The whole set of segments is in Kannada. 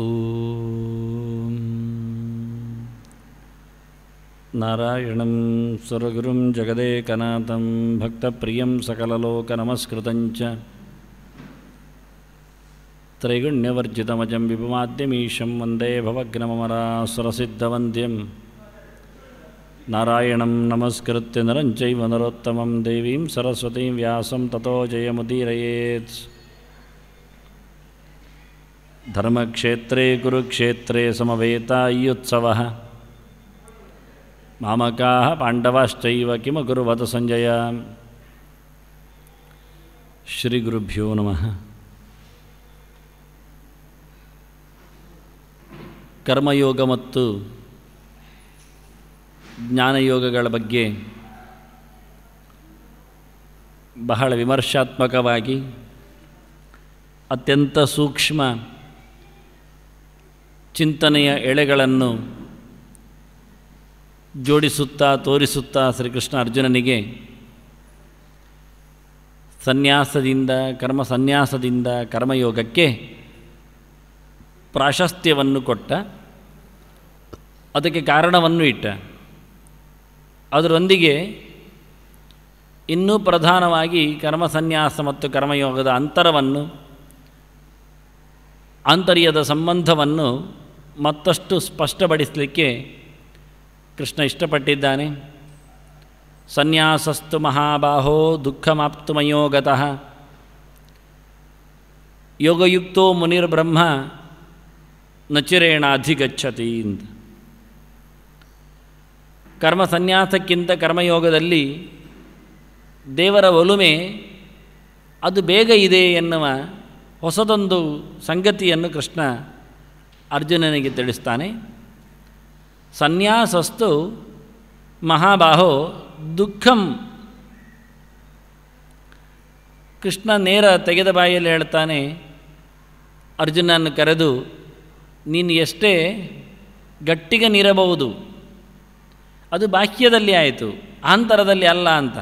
ॐ नारायणं भक्त जगदेकनाथं भक्तप्रियं सकललोकनमस्कृतं च त्रैगुण्यवर्जितमजं विपुमाद्यमीशं वन्दे भवग्नमरासुरसिद्धवन्द्यं नारायणं नमस्कृत्य नरं चैव नरोत्तमं देवीं सरस्वतीं व्यासं ततो जयमुदीरयेत् ಧರ್ಮಕ್ಷೇತ್ರೇ ಕುರುಕ್ಷೇತ್ರೇ ಸಮವೇತ ಇತ್ಸವ ಮಾಮಕಾ ಪಾಂಡವಾಶ್ಚವ ಕಿಮ ಸಂಜಯ ಶ್ರೀ ಗುರುಭ್ಯೋ ನಮಃ ಕರ್ಮಯೋಗ ಮತ್ತು ಜ್ಞಾನಯೋಗಗಳ ಬಗ್ಗೆ ಬಹಳ ವಿಮರ್ಶಾತ್ಮಕವಾಗಿ ಅತ್ಯಂತ ಸೂಕ್ಷ್ಮ ಚಿಂತನೆಯ ಎಳೆಗಳನ್ನು ಜೋಡಿಸುತ್ತಾ ತೋರಿಸುತ್ತಾ ಶ್ರೀಕೃಷ್ಣ ಅರ್ಜುನನಿಗೆ ಸನ್ಯಾಸದಿಂದ ಕರ್ಮ ಸನ್ಯಾಸದಿಂದ ಕರ್ಮಯೋಗಕ್ಕೆ ಪ್ರಾಶಸ್ತ್ಯವನ್ನು ಕೊಟ್ಟ ಅದಕ್ಕೆ ಕಾರಣವನ್ನು ಇಟ್ಟ ಅದರೊಂದಿಗೆ ಇನ್ನೂ ಪ್ರಧಾನವಾಗಿ ಕರ್ಮಸನ್ಯಾಸ ಮತ್ತು ಕರ್ಮಯೋಗದ ಅಂತರವನ್ನು ಆಂತರ್ಯದ ಸಂಬಂಧವನ್ನು ಮತ್ತಷ್ಟು ಸ್ಪಷ್ಟಪಡಿಸಲಿಕ್ಕೆ ಕೃಷ್ಣ ಇಷ್ಟಪಟ್ಟಿದ್ದಾನೆ ಸನ್ಯಾಸಸ್ತು ಮಹಾಬಾಹೋ ದುಃಖಮಾಪ್ತುಮಯೋ ಗತಃ ಯೋಗಯುಕ್ತೋ ಮುನಿರ್ಬ್ರಹ್ಮ ನಚಿರೇಣಾಧಿಗಚ್ಚತಿ ಅಂತ ಕರ್ಮ ಸನ್ಯಾಸಕ್ಕಿಂತ ಕರ್ಮಯೋಗದಲ್ಲಿ ದೇವರ ಒಲುಮೆ ಅದು ಬೇಗ ಇದೆ ಎನ್ನುವ ಹೊಸದೊಂದು ಸಂಗತಿಯನ್ನು ಕೃಷ್ಣ ಅರ್ಜುನನಿಗೆ ತಿಳಿಸ್ತಾನೆ ಸನ್ಯಾಸಸ್ತು ಮಹಾಬಾಹೋ ದುಃಖಂ ಕೃಷ್ಣ ನೇರ ತೆಗೆದ ಬಾಯಲ್ಲಿ ಹೇಳ್ತಾನೆ ಅರ್ಜುನನ್ನು ಕರೆದು ನೀನು ಎಷ್ಟೇ ಗಟ್ಟಿಗೆ ನೀರಬಹುದು ಅದು ಬಾಹ್ಯದಲ್ಲಿ ಆಯಿತು ಆಂತರದಲ್ಲಿ ಅಲ್ಲ ಅಂತ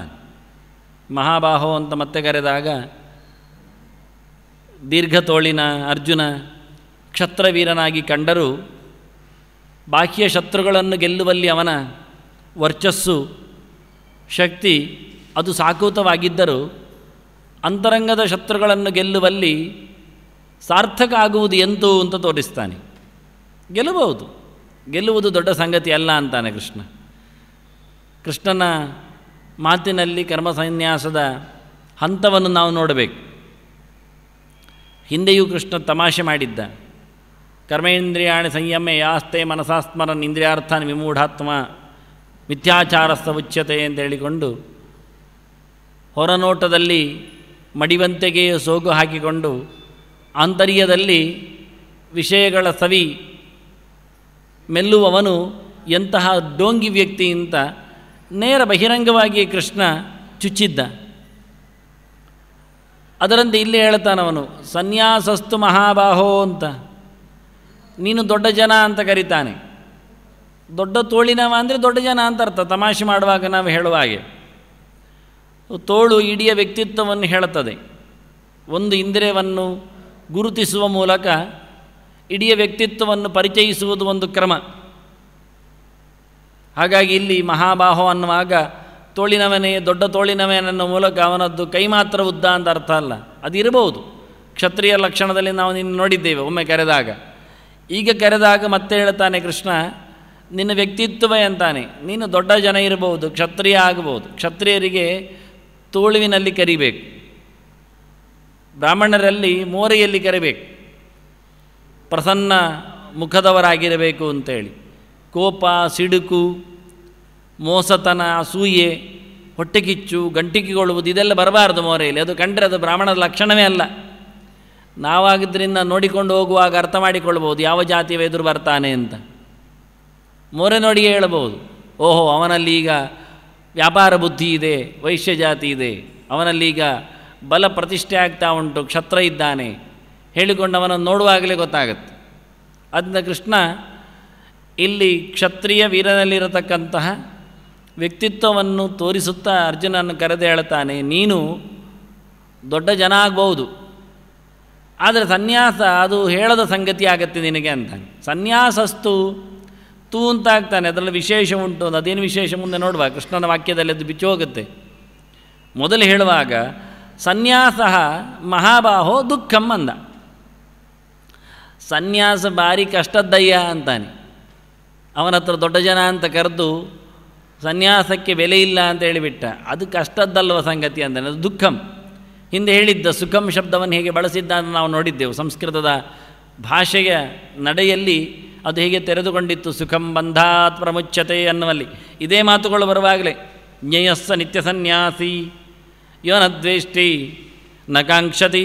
ಮಹಾಬಾಹೋ ಅಂತ ಮತ್ತೆ ಕರೆದಾಗ ದೀರ್ಘ ತೋಳಿನ ಅರ್ಜುನ ಕ್ಷತ್ರವೀರನಾಗಿ ಕಂಡರೂ ಬಾಹ್ಯ ಶತ್ರುಗಳನ್ನು ಗೆಲ್ಲುವಲ್ಲಿ ಅವನ ವರ್ಚಸ್ಸು ಶಕ್ತಿ ಅದು ಸಾಕೂತವಾಗಿದ್ದರೂ ಅಂತರಂಗದ ಶತ್ರುಗಳನ್ನು ಗೆಲ್ಲುವಲ್ಲಿ ಸಾರ್ಥಕ ಆಗುವುದು ಎಂತು ಅಂತ ತೋರಿಸ್ತಾನೆ ಗೆಲ್ಲಬಹುದು ಗೆಲ್ಲುವುದು ದೊಡ್ಡ ಸಂಗತಿ ಅಲ್ಲ ಅಂತಾನೆ ಕೃಷ್ಣ ಕೃಷ್ಣನ ಮಾತಿನಲ್ಲಿ ಕರ್ಮಸನ್ಯಾಸದ ಹಂತವನ್ನು ನಾವು ನೋಡಬೇಕು ಹಿಂದೆಯೂ ಕೃಷ್ಣ ತಮಾಷೆ ಮಾಡಿದ್ದ ಕರ್ಮೇಂದ್ರಿಯಾಣಿ ಸಂಯಮೆ ಯಾಸ್ತೆ ಮನಸಾಸ್ಮರನ್ ಇಂದ್ರಿಯಾರ್ಥಾನ್ ವಿಮೂಢಾತ್ಮ ಮಿಥ್ಯಾಚಾರಸ್ಥ ಉಚ್ಯತೆ ಅಂತ ಹೇಳಿಕೊಂಡು ಹೊರನೋಟದಲ್ಲಿ ಮಡಿವಂತೆಗೆಯ ಸೋಗು ಹಾಕಿಕೊಂಡು ಆಂತರ್ಯದಲ್ಲಿ ವಿಷಯಗಳ ಸವಿ ಮೆಲ್ಲುವವನು ಎಂತಹ ಡೋಂಗಿ ಅಂತ ನೇರ ಬಹಿರಂಗವಾಗಿ ಕೃಷ್ಣ ಚುಚ್ಚಿದ್ದ ಅದರಂತೆ ಇಲ್ಲಿ ಹೇಳ್ತಾನವನು ಸನ್ಯಾಸಸ್ತು ಮಹಾಬಾಹೋ ಅಂತ ನೀನು ದೊಡ್ಡ ಜನ ಅಂತ ಕರೀತಾನೆ ದೊಡ್ಡ ತೋಳಿನವ ಅಂದರೆ ದೊಡ್ಡ ಜನ ಅಂತ ಅರ್ಥ ತಮಾಷೆ ಮಾಡುವಾಗ ನಾವು ಹೇಳುವ ಹಾಗೆ ತೋಳು ಇಡೀ ವ್ಯಕ್ತಿತ್ವವನ್ನು ಹೇಳುತ್ತದೆ ಒಂದು ಇಂದ್ರಿಯವನ್ನು ಗುರುತಿಸುವ ಮೂಲಕ ಇಡೀ ವ್ಯಕ್ತಿತ್ವವನ್ನು ಪರಿಚಯಿಸುವುದು ಒಂದು ಕ್ರಮ ಹಾಗಾಗಿ ಇಲ್ಲಿ ಮಹಾಬಾಹೋ ಅನ್ನುವಾಗ ತೋಳಿನವನೇ ದೊಡ್ಡ ತೋಳಿನವೇ ಮೂಲಕ ಅವನದ್ದು ಕೈ ಮಾತ್ರ ಉದ್ದ ಅಂತ ಅರ್ಥ ಅಲ್ಲ ಅದು ಕ್ಷತ್ರಿಯ ಲಕ್ಷಣದಲ್ಲಿ ನಾವು ನಿನ್ನ ನೋಡಿದ್ದೇವೆ ಒಮ್ಮೆ ಕರೆದಾಗ ಈಗ ಕರೆದಾಗ ಮತ್ತೆ ಹೇಳ್ತಾನೆ ಕೃಷ್ಣ ನಿನ್ನ ವ್ಯಕ್ತಿತ್ವ ಅಂತಾನೆ ನೀನು ದೊಡ್ಡ ಜನ ಇರಬಹುದು ಕ್ಷತ್ರಿಯ ಆಗಬಹುದು ಕ್ಷತ್ರಿಯರಿಗೆ ತೋಳುವಿನಲ್ಲಿ ಕರಿಬೇಕು ಬ್ರಾಹ್ಮಣರಲ್ಲಿ ಮೋರೆಯಲ್ಲಿ ಕರಿಬೇಕು ಪ್ರಸನ್ನ ಮುಖದವರಾಗಿರಬೇಕು ಅಂತೇಳಿ ಕೋಪ ಸಿಡುಕು ಮೋಸತನ ಅಸೂಯೆ ಹೊಟ್ಟೆಕಿಚ್ಚು ಗಂಟಿಕೆಗೊಳ್ಳುವುದು ಇದೆಲ್ಲ ಬರಬಾರದು ಮೋರೆಯಲ್ಲಿ ಅದು ಕಂಡರೆ ಅದು ಬ್ರಾಹ್ಮಣದ ಲಕ್ಷಣವೇ ಅಲ್ಲ ನಾವಾಗಿದ್ದರಿಂದ ನೋಡಿಕೊಂಡು ಹೋಗುವಾಗ ಅರ್ಥ ಮಾಡಿಕೊಳ್ಬೋದು ಯಾವ ಜಾತಿಯ ಎದುರು ಬರ್ತಾನೆ ಅಂತ ಮೊರೆ ನೋಡಿಗೆ ಹೇಳ್ಬೋದು ಓಹೋ ಅವನಲ್ಲಿ ಈಗ ವ್ಯಾಪಾರ ಬುದ್ಧಿ ಇದೆ ವೈಶ್ಯ ಜಾತಿ ಇದೆ ಅವನಲ್ಲಿ ಈಗ ಬಲ ಪ್ರತಿಷ್ಠೆ ಆಗ್ತಾ ಉಂಟು ಕ್ಷತ್ರ ಇದ್ದಾನೆ ಹೇಳಿಕೊಂಡು ಅವನನ್ನು ನೋಡುವಾಗಲೇ ಗೊತ್ತಾಗತ್ತೆ ಅದನ್ನ ಕೃಷ್ಣ ಇಲ್ಲಿ ಕ್ಷತ್ರಿಯ ವೀರನಲ್ಲಿರತಕ್ಕಂತಹ ವ್ಯಕ್ತಿತ್ವವನ್ನು ತೋರಿಸುತ್ತಾ ಅರ್ಜುನನ್ನು ಕರೆದು ಹೇಳ್ತಾನೆ ನೀನು ದೊಡ್ಡ ಜನ ಆಗ್ಬೋದು ಆದರೆ ಸನ್ಯಾಸ ಅದು ಹೇಳದ ಸಂಗತಿ ಆಗತ್ತೆ ನಿನಗೆ ಅಂತ ಸನ್ಯಾಸಸ್ತು ತೂ ಅಂತಾಗ್ತಾನೆ ಅದರಲ್ಲಿ ವಿಶೇಷ ಉಂಟು ಅದು ಅದೇನು ವಿಶೇಷ ಮುಂದೆ ನೋಡುವ ಕೃಷ್ಣನ ವಾಕ್ಯದಲ್ಲಿ ಅದು ಬಿಚ್ಚು ಹೋಗುತ್ತೆ ಮೊದಲು ಹೇಳುವಾಗ ಸನ್ಯಾಸ ಮಹಾಬಾಹೋ ದುಃಖಂ ಅಂದ ಸನ್ಯಾಸ ಭಾರಿ ಕಷ್ಟದ್ದಯ್ಯ ಅಂತಾನೆ ಅವನ ಹತ್ರ ದೊಡ್ಡ ಜನ ಅಂತ ಕರೆದು ಸನ್ಯಾಸಕ್ಕೆ ಬೆಲೆ ಇಲ್ಲ ಅಂತ ಹೇಳಿಬಿಟ್ಟ ಅದು ಕಷ್ಟದ್ದಲ್ವ ಸಂಗತಿ ಅಂತಾನೆ ಅದು ದುಃಖಂ ಹಿಂದೆ ಹೇಳಿದ್ದ ಸುಖಂ ಶಬ್ದವನ್ನು ಹೇಗೆ ಬಳಸಿದ್ದ ಅಂತ ನಾವು ನೋಡಿದ್ದೆವು ಸಂಸ್ಕೃತದ ಭಾಷೆಯ ನಡೆಯಲ್ಲಿ ಅದು ಹೇಗೆ ತೆರೆದುಕೊಂಡಿತ್ತು ಸುಖಂ ಬಂಧಾತ್ ಪ್ರಮುಚ್ಛತೆ ಅನ್ನುವಲ್ಲಿ ಇದೇ ಮಾತುಗಳು ಬರುವಾಗಲೇ ಜ್ಞೇಯಸ್ಸ ನಿತ್ಯ ಸನ್ಯಾಸಿ ಯೋನದ್ವೇಷ್ಟಿ ನಕಾಂಕ್ಷತಿ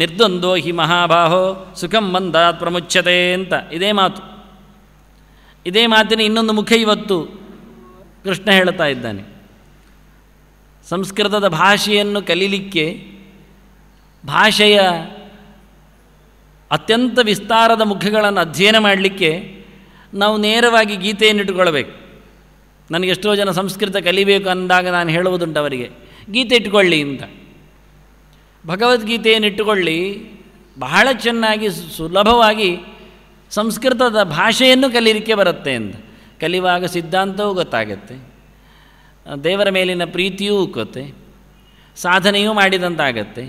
ನಿರ್ದ್ವಂದ್ವೋ ಹಿ ಮಹಾಬಾಹೋ ಸುಖಂ ಬಂಧಾತ್ ಪ್ರಮುಚ್ಛತೆ ಅಂತ ಇದೇ ಮಾತು ಇದೇ ಮಾತಿನ ಇನ್ನೊಂದು ಮುಖ ಇವತ್ತು ಕೃಷ್ಣ ಹೇಳ್ತಾ ಇದ್ದಾನೆ ಸಂಸ್ಕೃತದ ಭಾಷೆಯನ್ನು ಕಲೀಲಿಕ್ಕೆ ಭಾಷೆಯ ಅತ್ಯಂತ ವಿಸ್ತಾರದ ಮುಖಗಳನ್ನು ಅಧ್ಯಯನ ಮಾಡಲಿಕ್ಕೆ ನಾವು ನೇರವಾಗಿ ಗೀತೆಯನ್ನು ಇಟ್ಟುಕೊಳ್ಬೇಕು ನನಗೆ ಎಷ್ಟೋ ಜನ ಸಂಸ್ಕೃತ ಕಲಿಬೇಕು ಅಂದಾಗ ನಾನು ಹೇಳುವುದುಂಟು ಅವರಿಗೆ ಗೀತೆ ಇಟ್ಟುಕೊಳ್ಳಿ ಅಂತ ಭಗವದ್ಗೀತೆಯನ್ನು ಇಟ್ಟುಕೊಳ್ಳಿ ಬಹಳ ಚೆನ್ನಾಗಿ ಸುಲಭವಾಗಿ ಸಂಸ್ಕೃತದ ಭಾಷೆಯನ್ನು ಕಲೀಲಿಕ್ಕೆ ಬರುತ್ತೆ ಅಂತ ಕಲಿಯುವಾಗ ಸಿದ್ಧಾಂತವೂ ಗೊತ್ತಾಗುತ್ತೆ ದೇವರ ಮೇಲಿನ ಪ್ರೀತಿಯೂ ಉಕ್ಕುತ್ತೆ ಸಾಧನೆಯೂ ಮಾಡಿದಂತಾಗತ್ತೆ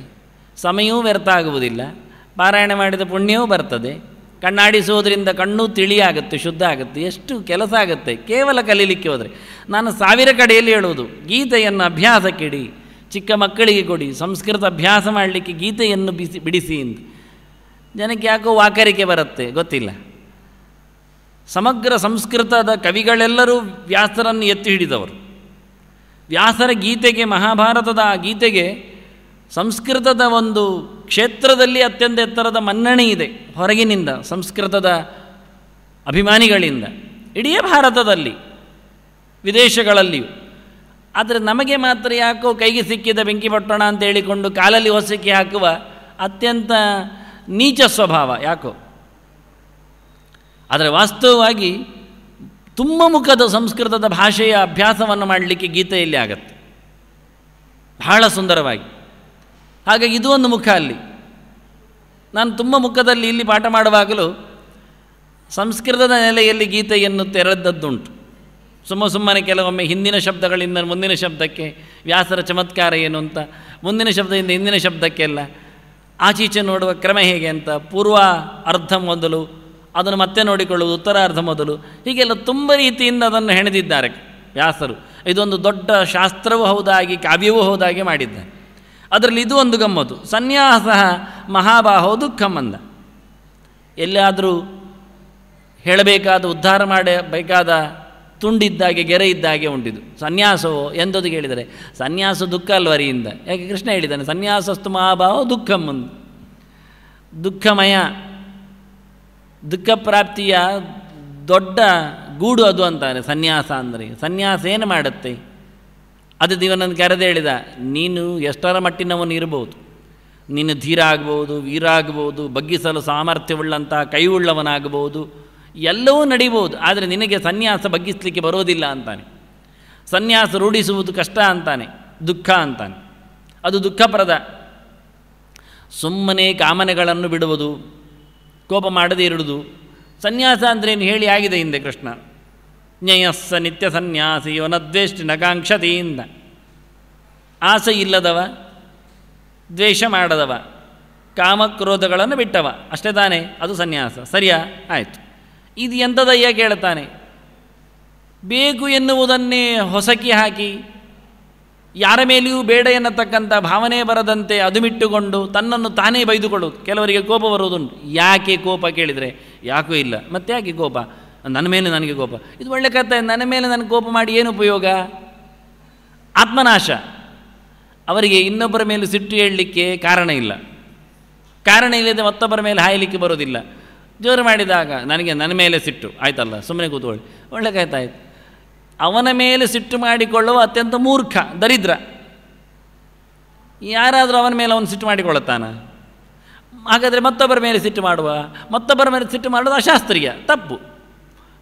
ಸಮಯವೂ ವ್ಯರ್ಥ ಆಗುವುದಿಲ್ಲ ಪಾರಾಯಣ ಮಾಡಿದ ಪುಣ್ಯವೂ ಬರ್ತದೆ ಕಣ್ಣಾಡಿಸುವುದರಿಂದ ಕಣ್ಣು ತಿಳಿಯಾಗುತ್ತೆ ಶುದ್ಧ ಆಗುತ್ತೆ ಎಷ್ಟು ಕೆಲಸ ಆಗುತ್ತೆ ಕೇವಲ ಕಲೀಲಿಕ್ಕೆ ಹೋದರೆ ನಾನು ಸಾವಿರ ಕಡೆಯಲ್ಲಿ ಹೇಳುವುದು ಗೀತೆಯನ್ನು ಅಭ್ಯಾಸಕ್ಕಿಡಿ ಚಿಕ್ಕ ಮಕ್ಕಳಿಗೆ ಕೊಡಿ ಸಂಸ್ಕೃತ ಅಭ್ಯಾಸ ಮಾಡಲಿಕ್ಕೆ ಗೀತೆಯನ್ನು ಬಿಸಿ ಬಿಡಿಸಿ ಎಂದು ಜನಕ್ಕೆ ಯಾಕೋ ವಾಕರಿಕೆ ಬರುತ್ತೆ ಗೊತ್ತಿಲ್ಲ ಸಮಗ್ರ ಸಂಸ್ಕೃತದ ಕವಿಗಳೆಲ್ಲರೂ ವ್ಯಾಸರನ್ನು ಎತ್ತಿ ಹಿಡಿದವರು ವ್ಯಾಸರ ಗೀತೆಗೆ ಮಹಾಭಾರತದ ಆ ಗೀತೆಗೆ ಸಂಸ್ಕೃತದ ಒಂದು ಕ್ಷೇತ್ರದಲ್ಲಿ ಅತ್ಯಂತ ಎತ್ತರದ ಮನ್ನಣೆ ಇದೆ ಹೊರಗಿನಿಂದ ಸಂಸ್ಕೃತದ ಅಭಿಮಾನಿಗಳಿಂದ ಇಡೀ ಭಾರತದಲ್ಲಿ ವಿದೇಶಗಳಲ್ಲಿಯೂ ಆದರೆ ನಮಗೆ ಮಾತ್ರ ಯಾಕೋ ಕೈಗೆ ಸಿಕ್ಕಿದ ಬೆಂಕಿಪಟ್ಟಣ ಅಂತ ಹೇಳಿಕೊಂಡು ಕಾಲಲ್ಲಿ ಹೊಸಕ್ಕೆ ಹಾಕುವ ಅತ್ಯಂತ ನೀಚ ಸ್ವಭಾವ ಯಾಕೋ ಆದರೆ ವಾಸ್ತವವಾಗಿ ತುಂಬ ಮುಖದ ಸಂಸ್ಕೃತದ ಭಾಷೆಯ ಅಭ್ಯಾಸವನ್ನು ಮಾಡಲಿಕ್ಕೆ ಗೀತೆಯಲ್ಲಿ ಆಗತ್ತೆ ಬಹಳ ಸುಂದರವಾಗಿ ಹಾಗಾಗಿ ಇದು ಒಂದು ಮುಖ ಅಲ್ಲಿ ನಾನು ತುಂಬ ಮುಖದಲ್ಲಿ ಇಲ್ಲಿ ಪಾಠ ಮಾಡುವಾಗಲೂ ಸಂಸ್ಕೃತದ ನೆಲೆಯಲ್ಲಿ ಗೀತೆಯನ್ನು ತೆರೆದದ್ದುಂಟು ಸುಮ್ಮ ಸುಮ್ಮನೆ ಕೆಲವೊಮ್ಮೆ ಹಿಂದಿನ ಶಬ್ದಗಳಿಂದ ಮುಂದಿನ ಶಬ್ದಕ್ಕೆ ವ್ಯಾಸರ ಚಮತ್ಕಾರ ಏನು ಅಂತ ಮುಂದಿನ ಶಬ್ದದಿಂದ ಹಿಂದಿನ ಶಬ್ದಕ್ಕೆಲ್ಲ ಆಚೀಚೆ ನೋಡುವ ಕ್ರಮ ಹೇಗೆ ಅಂತ ಪೂರ್ವ ಅರ್ಧ ಮೊದಲು ಅದನ್ನು ಮತ್ತೆ ನೋಡಿಕೊಳ್ಳುವುದು ಉತ್ತರಾರ್ಧ ಮೊದಲು ಹೀಗೆಲ್ಲ ತುಂಬ ರೀತಿಯಿಂದ ಅದನ್ನು ಹೆಣೆದಿದ್ದಾರೆ ವ್ಯಾಸರು ಇದೊಂದು ದೊಡ್ಡ ಶಾಸ್ತ್ರವೂ ಹೌದಾಗಿ ಕಾವ್ಯವೂ ಹೌದಾಗಿ ಮಾಡಿದ್ದ ಅದರಲ್ಲಿ ಇದು ಒಂದು ಗಮ್ಮತ್ತು ಸನ್ಯಾಸ ಮಹಾಬಾಹೋ ಮಂದ ಎಲ್ಲಾದರೂ ಹೇಳಬೇಕಾದ ಉದ್ಧಾರ ಮಾಡಬೇಕಾದ ತುಂಡಿದ್ದಾಗೆ ಗೆರೆ ಇದ್ದಾಗೆ ಉಂಟಿದ್ದು ಸನ್ಯಾಸವು ಎಂದದ್ದು ಹೇಳಿದರೆ ಸನ್ಯಾಸ ದುಃಖ ಅಲ್ವರಿಯಿಂದ ಯಾಕೆ ಕೃಷ್ಣ ಹೇಳಿದ್ದಾನೆ ಸನ್ಯಾಸಸ್ತು ಮಹಾಭಾವ ದುಃಖಮಂದು ದುಃಖಮಯ ದುಃಖ ಪ್ರಾಪ್ತಿಯ ದೊಡ್ಡ ಗೂಡು ಅದು ಅಂತಾನೆ ಸನ್ಯಾಸ ಅಂದರೆ ಸನ್ಯಾಸ ಏನು ಮಾಡುತ್ತೆ ಅದು ದೇವನನ್ನು ಕರೆದು ಹೇಳಿದ ನೀನು ಎಷ್ಟರ ಮಟ್ಟಿನವನು ಇರಬಹುದು ನೀನು ಧೀರ ಆಗ್ಬೋದು ವೀರ ಬಗ್ಗಿಸಲು ಸಾಮರ್ಥ್ಯವುಳ್ಳಂಥ ಕೈ ಉಳ್ಳವನಾಗಬಹುದು ಎಲ್ಲವೂ ನಡೀಬೋದು ಆದರೆ ನಿನಗೆ ಸನ್ಯಾಸ ಬಗ್ಗಿಸ್ಲಿಕ್ಕೆ ಬರೋದಿಲ್ಲ ಅಂತಾನೆ ಸನ್ಯಾಸ ರೂಢಿಸುವುದು ಕಷ್ಟ ಅಂತಾನೆ ದುಃಖ ಅಂತಾನೆ ಅದು ದುಃಖಪ್ರದ ಸುಮ್ಮನೆ ಕಾಮನೆಗಳನ್ನು ಬಿಡುವುದು ಕೋಪ ಮಾಡದೇ ಇರುವುದು ಸನ್ಯಾಸ ಅಂದ್ರೇನು ಹೇಳಿ ಆಗಿದೆ ಹಿಂದೆ ಕೃಷ್ಣ ನ್ಯಯಸ್ಸ ನಿತ್ಯ ಸನ್ಯಾಸಿ ದ್ವೇಷ್ಟಿ ನಕಾಂಕ್ಷತೆಯಿಂದ ಆಸೆ ಇಲ್ಲದವ ದ್ವೇಷ ಮಾಡದವ ಕಾಮಕ್ರೋಧಗಳನ್ನು ಬಿಟ್ಟವ ಅಷ್ಟೇ ತಾನೇ ಅದು ಸನ್ಯಾಸ ಸರಿಯಾ ಆಯಿತು ಇದು ಎಂಥದಯ್ಯ ಕೇಳ್ತಾನೆ ಬೇಕು ಎನ್ನುವುದನ್ನೇ ಹೊಸಕಿ ಹಾಕಿ ಯಾರ ಮೇಲೆಯೂ ಬೇಡ ಎನ್ನತಕ್ಕಂಥ ಭಾವನೆ ಬರದಂತೆ ಅದುಮಿಟ್ಟುಕೊಂಡು ತನ್ನನ್ನು ತಾನೇ ಬೈದುಕೊಳ್ಳೋದು ಕೆಲವರಿಗೆ ಕೋಪ ಬರುವುದುಂಟು ಯಾಕೆ ಕೋಪ ಕೇಳಿದರೆ ಯಾಕೂ ಇಲ್ಲ ಮತ್ತೆ ಯಾಕೆ ಕೋಪ ನನ್ನ ಮೇಲೆ ನನಗೆ ಕೋಪ ಇದು ಒಳ್ಳೆ ಕಥೆ ನನ್ನ ಮೇಲೆ ನನಗೆ ಕೋಪ ಮಾಡಿ ಏನು ಉಪಯೋಗ ಆತ್ಮನಾಶ ಅವರಿಗೆ ಇನ್ನೊಬ್ಬರ ಮೇಲೆ ಸಿಟ್ಟು ಹೇಳಲಿಕ್ಕೆ ಕಾರಣ ಇಲ್ಲ ಕಾರಣ ಇಲ್ಲದೆ ಮತ್ತೊಬ್ಬರ ಮೇಲೆ ಹಾಯಲಿಕ್ಕೆ ಬರೋದಿಲ್ಲ ಜೋರು ಮಾಡಿದಾಗ ನನಗೆ ನನ್ನ ಮೇಲೆ ಸಿಟ್ಟು ಆಯ್ತಲ್ಲ ಸುಮ್ಮನೆ ಕೂತ್ಕೊಳ್ಳಿ ಒಳ್ಳೆ ಕಾಯ್ತಾಯ್ತು ಅವನ ಮೇಲೆ ಸಿಟ್ಟು ಮಾಡಿಕೊಳ್ಳುವ ಅತ್ಯಂತ ಮೂರ್ಖ ದರಿದ್ರ ಯಾರಾದರೂ ಅವನ ಮೇಲೆ ಅವನು ಸಿಟ್ಟು ಮಾಡಿಕೊಳ್ಳುತ್ತಾನ ಹಾಗಾದರೆ ಮತ್ತೊಬ್ಬರ ಮೇಲೆ ಸಿಟ್ಟು ಮಾಡುವ ಮತ್ತೊಬ್ಬರ ಮೇಲೆ ಸಿಟ್ಟು ಮಾಡೋದು ಅಶಾಸ್ತ್ರೀಯ ತಪ್ಪು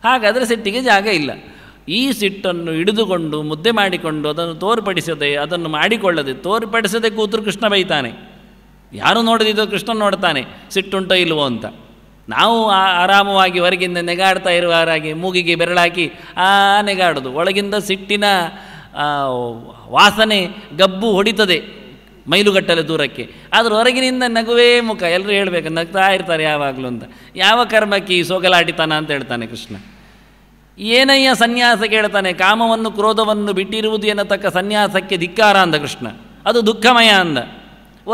ಹಾಗಾದರೆ ಸಿಟ್ಟಿಗೆ ಜಾಗ ಇಲ್ಲ ಈ ಸಿಟ್ಟನ್ನು ಹಿಡಿದುಕೊಂಡು ಮುದ್ದೆ ಮಾಡಿಕೊಂಡು ಅದನ್ನು ತೋರ್ಪಡಿಸದೆ ಅದನ್ನು ಮಾಡಿಕೊಳ್ಳದೆ ತೋರ್ಪಡಿಸದೆ ಕೂತರು ಕೃಷ್ಣ ಬೈತಾನೆ ಯಾರು ನೋಡದಿದ್ದು ಕೃಷ್ಣ ನೋಡ್ತಾನೆ ಸಿಟ್ಟುಂಟೋ ಇಲ್ವೋ ಅಂತ ನಾವು ಆರಾಮವಾಗಿ ಹೊರಗಿಂದ ನೆಗಾಡ್ತಾ ಇರುವ ಮೂಗಿಗೆ ಬೆರಳಾಕಿ ಆ ನೆಗಾಡೋದು ಒಳಗಿಂದ ಸಿಟ್ಟಿನ ವಾಸನೆ ಗಬ್ಬು ಹೊಡಿತದೆ ಮೈಲುಗಟ್ಟಲೆ ದೂರಕ್ಕೆ ಆದರೂ ಹೊರಗಿನಿಂದ ನಗುವೇ ಮುಖ ಎಲ್ಲರೂ ಹೇಳಬೇಕು ನಗ್ತಾ ಇರ್ತಾರೆ ಯಾವಾಗಲೂ ಅಂತ ಯಾವ ಕರ್ಮಕ್ಕೆ ಈ ಸೋಗಲಾಟಿತಾನ ಅಂತ ಹೇಳ್ತಾನೆ ಕೃಷ್ಣ ಏನಯ್ಯ ಸನ್ಯಾಸ ಕೇಳ್ತಾನೆ ಕಾಮವನ್ನು ಕ್ರೋಧವನ್ನು ಬಿಟ್ಟಿರುವುದು ಎನ್ನತಕ್ಕ ಸನ್ಯಾಸಕ್ಕೆ ಧಿಕ್ಕಾರ ಅಂದ ಕೃಷ್ಣ ಅದು ದುಃಖಮಯ ಅಂದ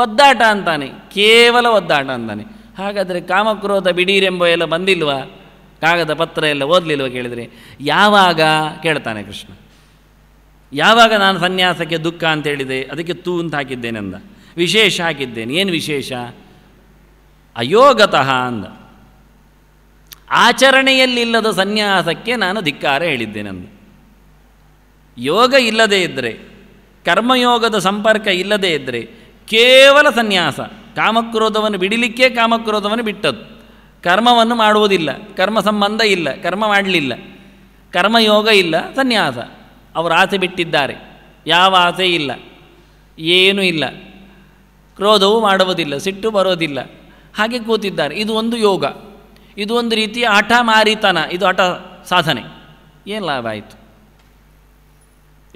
ಒದ್ದಾಟ ಅಂತಾನೆ ಕೇವಲ ಒದ್ದಾಟ ಅಂತಾನೆ ಹಾಗಾದರೆ ಕಾಮಕ್ರೋಧ ಬಿಡೀರೆಂಬ ಎಲ್ಲ ಬಂದಿಲ್ವ ಕಾಗದ ಪತ್ರ ಎಲ್ಲ ಓದಲಿಲ್ವ ಕೇಳಿದರೆ ಯಾವಾಗ ಕೇಳ್ತಾನೆ ಕೃಷ್ಣ ಯಾವಾಗ ನಾನು ಸನ್ಯಾಸಕ್ಕೆ ದುಃಖ ಅಂತ ಹೇಳಿದೆ ಅದಕ್ಕೆ ತೂ ಅಂತ ಹಾಕಿದ್ದೇನೆ ಅಂದ ವಿಶೇಷ ಹಾಕಿದ್ದೇನೆ ಏನು ವಿಶೇಷ ಅಯೋಗತಃ ಅಂದ ಆಚರಣೆಯಲ್ಲಿಲ್ಲದ ಸನ್ಯಾಸಕ್ಕೆ ನಾನು ಧಿಕ್ಕಾರ ಹೇಳಿದ್ದೇನೆ ಅಂದ ಯೋಗ ಇಲ್ಲದೇ ಇದ್ದರೆ ಕರ್ಮಯೋಗದ ಸಂಪರ್ಕ ಇಲ್ಲದೇ ಇದ್ದರೆ ಕೇವಲ ಸನ್ಯಾಸ ಕಾಮಕ್ರೋಧವನ್ನು ಬಿಡಿಲಿಕ್ಕೆ ಕಾಮಕ್ರೋಧವನ್ನು ಬಿಟ್ಟದ್ದು ಕರ್ಮವನ್ನು ಮಾಡುವುದಿಲ್ಲ ಕರ್ಮ ಸಂಬಂಧ ಇಲ್ಲ ಕರ್ಮ ಮಾಡಲಿಲ್ಲ ಕರ್ಮಯೋಗ ಇಲ್ಲ ಸನ್ಯಾಸ ಅವರು ಆಸೆ ಬಿಟ್ಟಿದ್ದಾರೆ ಯಾವ ಆಸೆ ಇಲ್ಲ ಏನೂ ಇಲ್ಲ ಕ್ರೋಧವೂ ಮಾಡುವುದಿಲ್ಲ ಸಿಟ್ಟು ಬರೋದಿಲ್ಲ ಹಾಗೆ ಕೂತಿದ್ದಾರೆ ಇದು ಒಂದು ಯೋಗ ಇದು ಒಂದು ರೀತಿಯ ಹಠ ಮಾರಿತನ ಇದು ಹಠ ಸಾಧನೆ ಏನು ಲಾಭ ಆಯಿತು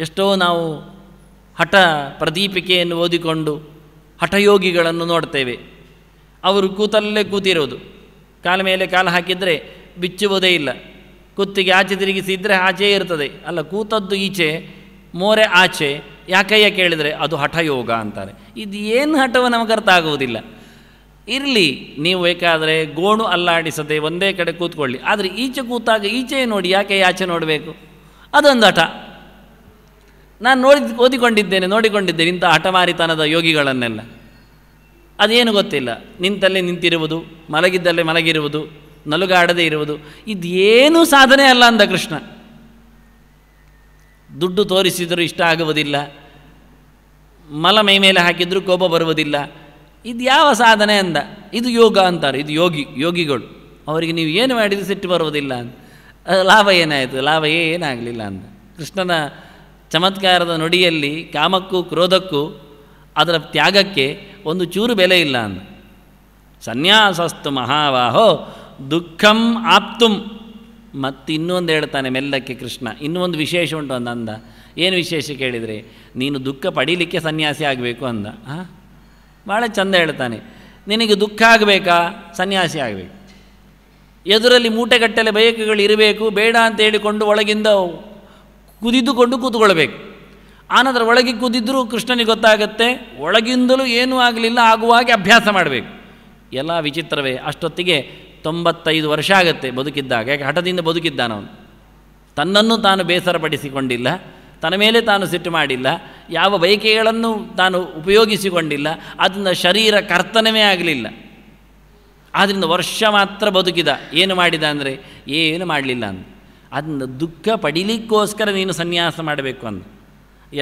ಎಷ್ಟೋ ನಾವು ಹಠ ಪ್ರದೀಪಿಕೆಯನ್ನು ಓದಿಕೊಂಡು ಹಠಯೋಗಿಗಳನ್ನು ನೋಡ್ತೇವೆ ಅವರು ಕೂತಲ್ಲೇ ಕೂತಿರೋದು ಕಾಲ ಮೇಲೆ ಕಾಲು ಹಾಕಿದರೆ ಬಿಚ್ಚುವುದೇ ಇಲ್ಲ ಕುತ್ತಿಗೆ ಆಚೆ ತಿರುಗಿಸಿದ್ರೆ ಆಚೆ ಇರ್ತದೆ ಅಲ್ಲ ಕೂತದ್ದು ಈಚೆ ಮೋರೆ ಆಚೆ ಯಾಕಯ್ಯ ಕೇಳಿದರೆ ಅದು ಹಠಯೋಗ ಅಂತಾರೆ ಇದು ಏನು ನಮಗೆ ಅರ್ಥ ಆಗುವುದಿಲ್ಲ ಇರಲಿ ನೀವು ಬೇಕಾದರೆ ಗೋಣು ಅಲ್ಲಾಡಿಸದೆ ಒಂದೇ ಕಡೆ ಕೂತ್ಕೊಳ್ಳಿ ಆದರೆ ಈಚೆ ಕೂತಾಗ ಈಚೆ ನೋಡಿ ಯಾಕೆ ಆಚೆ ನೋಡಬೇಕು ಅದೊಂದು ಹಠ ನಾನು ನೋಡಿ ಓದಿಕೊಂಡಿದ್ದೇನೆ ನೋಡಿಕೊಂಡಿದ್ದೇನೆ ಇಂಥ ಹಠಮಾರಿತನದ ಯೋಗಿಗಳನ್ನೆಲ್ಲ ಅದೇನು ಗೊತ್ತಿಲ್ಲ ನಿಂತಲ್ಲೇ ನಿಂತಿರುವುದು ಮಲಗಿದ್ದಲ್ಲೇ ಮಲಗಿರುವುದು ನಲುಗಾಡದೇ ಇರುವುದು ಇದೇನೂ ಸಾಧನೆ ಅಲ್ಲ ಅಂದ ಕೃಷ್ಣ ದುಡ್ಡು ತೋರಿಸಿದರೂ ಇಷ್ಟ ಆಗುವುದಿಲ್ಲ ಮಲ ಮೈ ಮೇಲೆ ಹಾಕಿದರೂ ಕೋಪ ಬರುವುದಿಲ್ಲ ಇದು ಯಾವ ಸಾಧನೆ ಅಂದ ಇದು ಯೋಗ ಅಂತಾರೆ ಇದು ಯೋಗಿ ಯೋಗಿಗಳು ಅವರಿಗೆ ನೀವು ಏನು ಮಾಡಿದರೆ ಸಿಟ್ಟು ಬರುವುದಿಲ್ಲ ಅಂತ ಲಾಭ ಏನಾಯಿತು ಲಾಭ ಏನಾಗಲಿಲ್ಲ ಅಂದ ಕೃಷ್ಣನ ಚಮತ್ಕಾರದ ನುಡಿಯಲ್ಲಿ ಕಾಮಕ್ಕೂ ಕ್ರೋಧಕ್ಕೂ ಅದರ ತ್ಯಾಗಕ್ಕೆ ಒಂದು ಚೂರು ಬೆಲೆ ಇಲ್ಲ ಅಂದ ಸನ್ಯಾಸಸ್ತು ಮಹಾವಾಹೋ ದುಃಖಂ ಆಪ್ತುಂ ಇನ್ನೊಂದು ಹೇಳ್ತಾನೆ ಮೆಲ್ಲಕ್ಕೆ ಕೃಷ್ಣ ಇನ್ನೊಂದು ವಿಶೇಷ ಉಂಟು ಅಂತ ಅಂದ ಏನು ವಿಶೇಷ ಕೇಳಿದರೆ ನೀನು ದುಃಖ ಪಡೀಲಿಕ್ಕೆ ಸನ್ಯಾಸಿ ಆಗಬೇಕು ಅಂದ ಹಾಂ ಭಾಳ ಚಂದ ಹೇಳ್ತಾನೆ ನಿನಗೆ ದುಃಖ ಆಗಬೇಕಾ ಸನ್ಯಾಸಿ ಆಗಬೇಕು ಎದುರಲ್ಲಿ ಮೂಟೆಗಟ್ಟಲೆ ಬಯಕೆಗಳು ಇರಬೇಕು ಬೇಡ ಅಂತ ಹೇಳಿಕೊಂಡು ಒಳಗಿಂದ ಕುದಿದುಕೊಂಡು ಕೂತ್ಕೊಳ್ಬೇಕು ಆನಂತರ ಒಳಗೆ ಕುದಿದ್ರೂ ಕೃಷ್ಣನಿಗೆ ಗೊತ್ತಾಗುತ್ತೆ ಒಳಗಿಂದಲೂ ಏನೂ ಆಗಲಿಲ್ಲ ಆಗುವಾಗೆ ಅಭ್ಯಾಸ ಮಾಡಬೇಕು ಎಲ್ಲ ವಿಚಿತ್ರವೇ ಅಷ್ಟೊತ್ತಿಗೆ ತೊಂಬತ್ತೈದು ವರ್ಷ ಆಗುತ್ತೆ ಬದುಕಿದ್ದಾಗ ಯಾಕೆ ಹಠದಿಂದ ಬದುಕಿದ್ದಾನವನು ತನ್ನನ್ನು ತಾನು ಬೇಸರಪಡಿಸಿಕೊಂಡಿಲ್ಲ ತನ್ನ ಮೇಲೆ ತಾನು ಸಿಟ್ಟು ಮಾಡಿಲ್ಲ ಯಾವ ಬಯಕೆಗಳನ್ನು ತಾನು ಉಪಯೋಗಿಸಿಕೊಂಡಿಲ್ಲ ಅದರಿಂದ ಶರೀರ ಕರ್ತನವೇ ಆಗಲಿಲ್ಲ ಆದ್ದರಿಂದ ವರ್ಷ ಮಾತ್ರ ಬದುಕಿದ ಏನು ಮಾಡಿದ ಅಂದರೆ ಏನು ಮಾಡಲಿಲ್ಲ ಅಂತ ಅದನ್ನು ದುಃಖ ಪಡಿಲಿಕ್ಕೋಸ್ಕರ ನೀನು ಸನ್ಯಾಸ ಮಾಡಬೇಕು ಅಂದ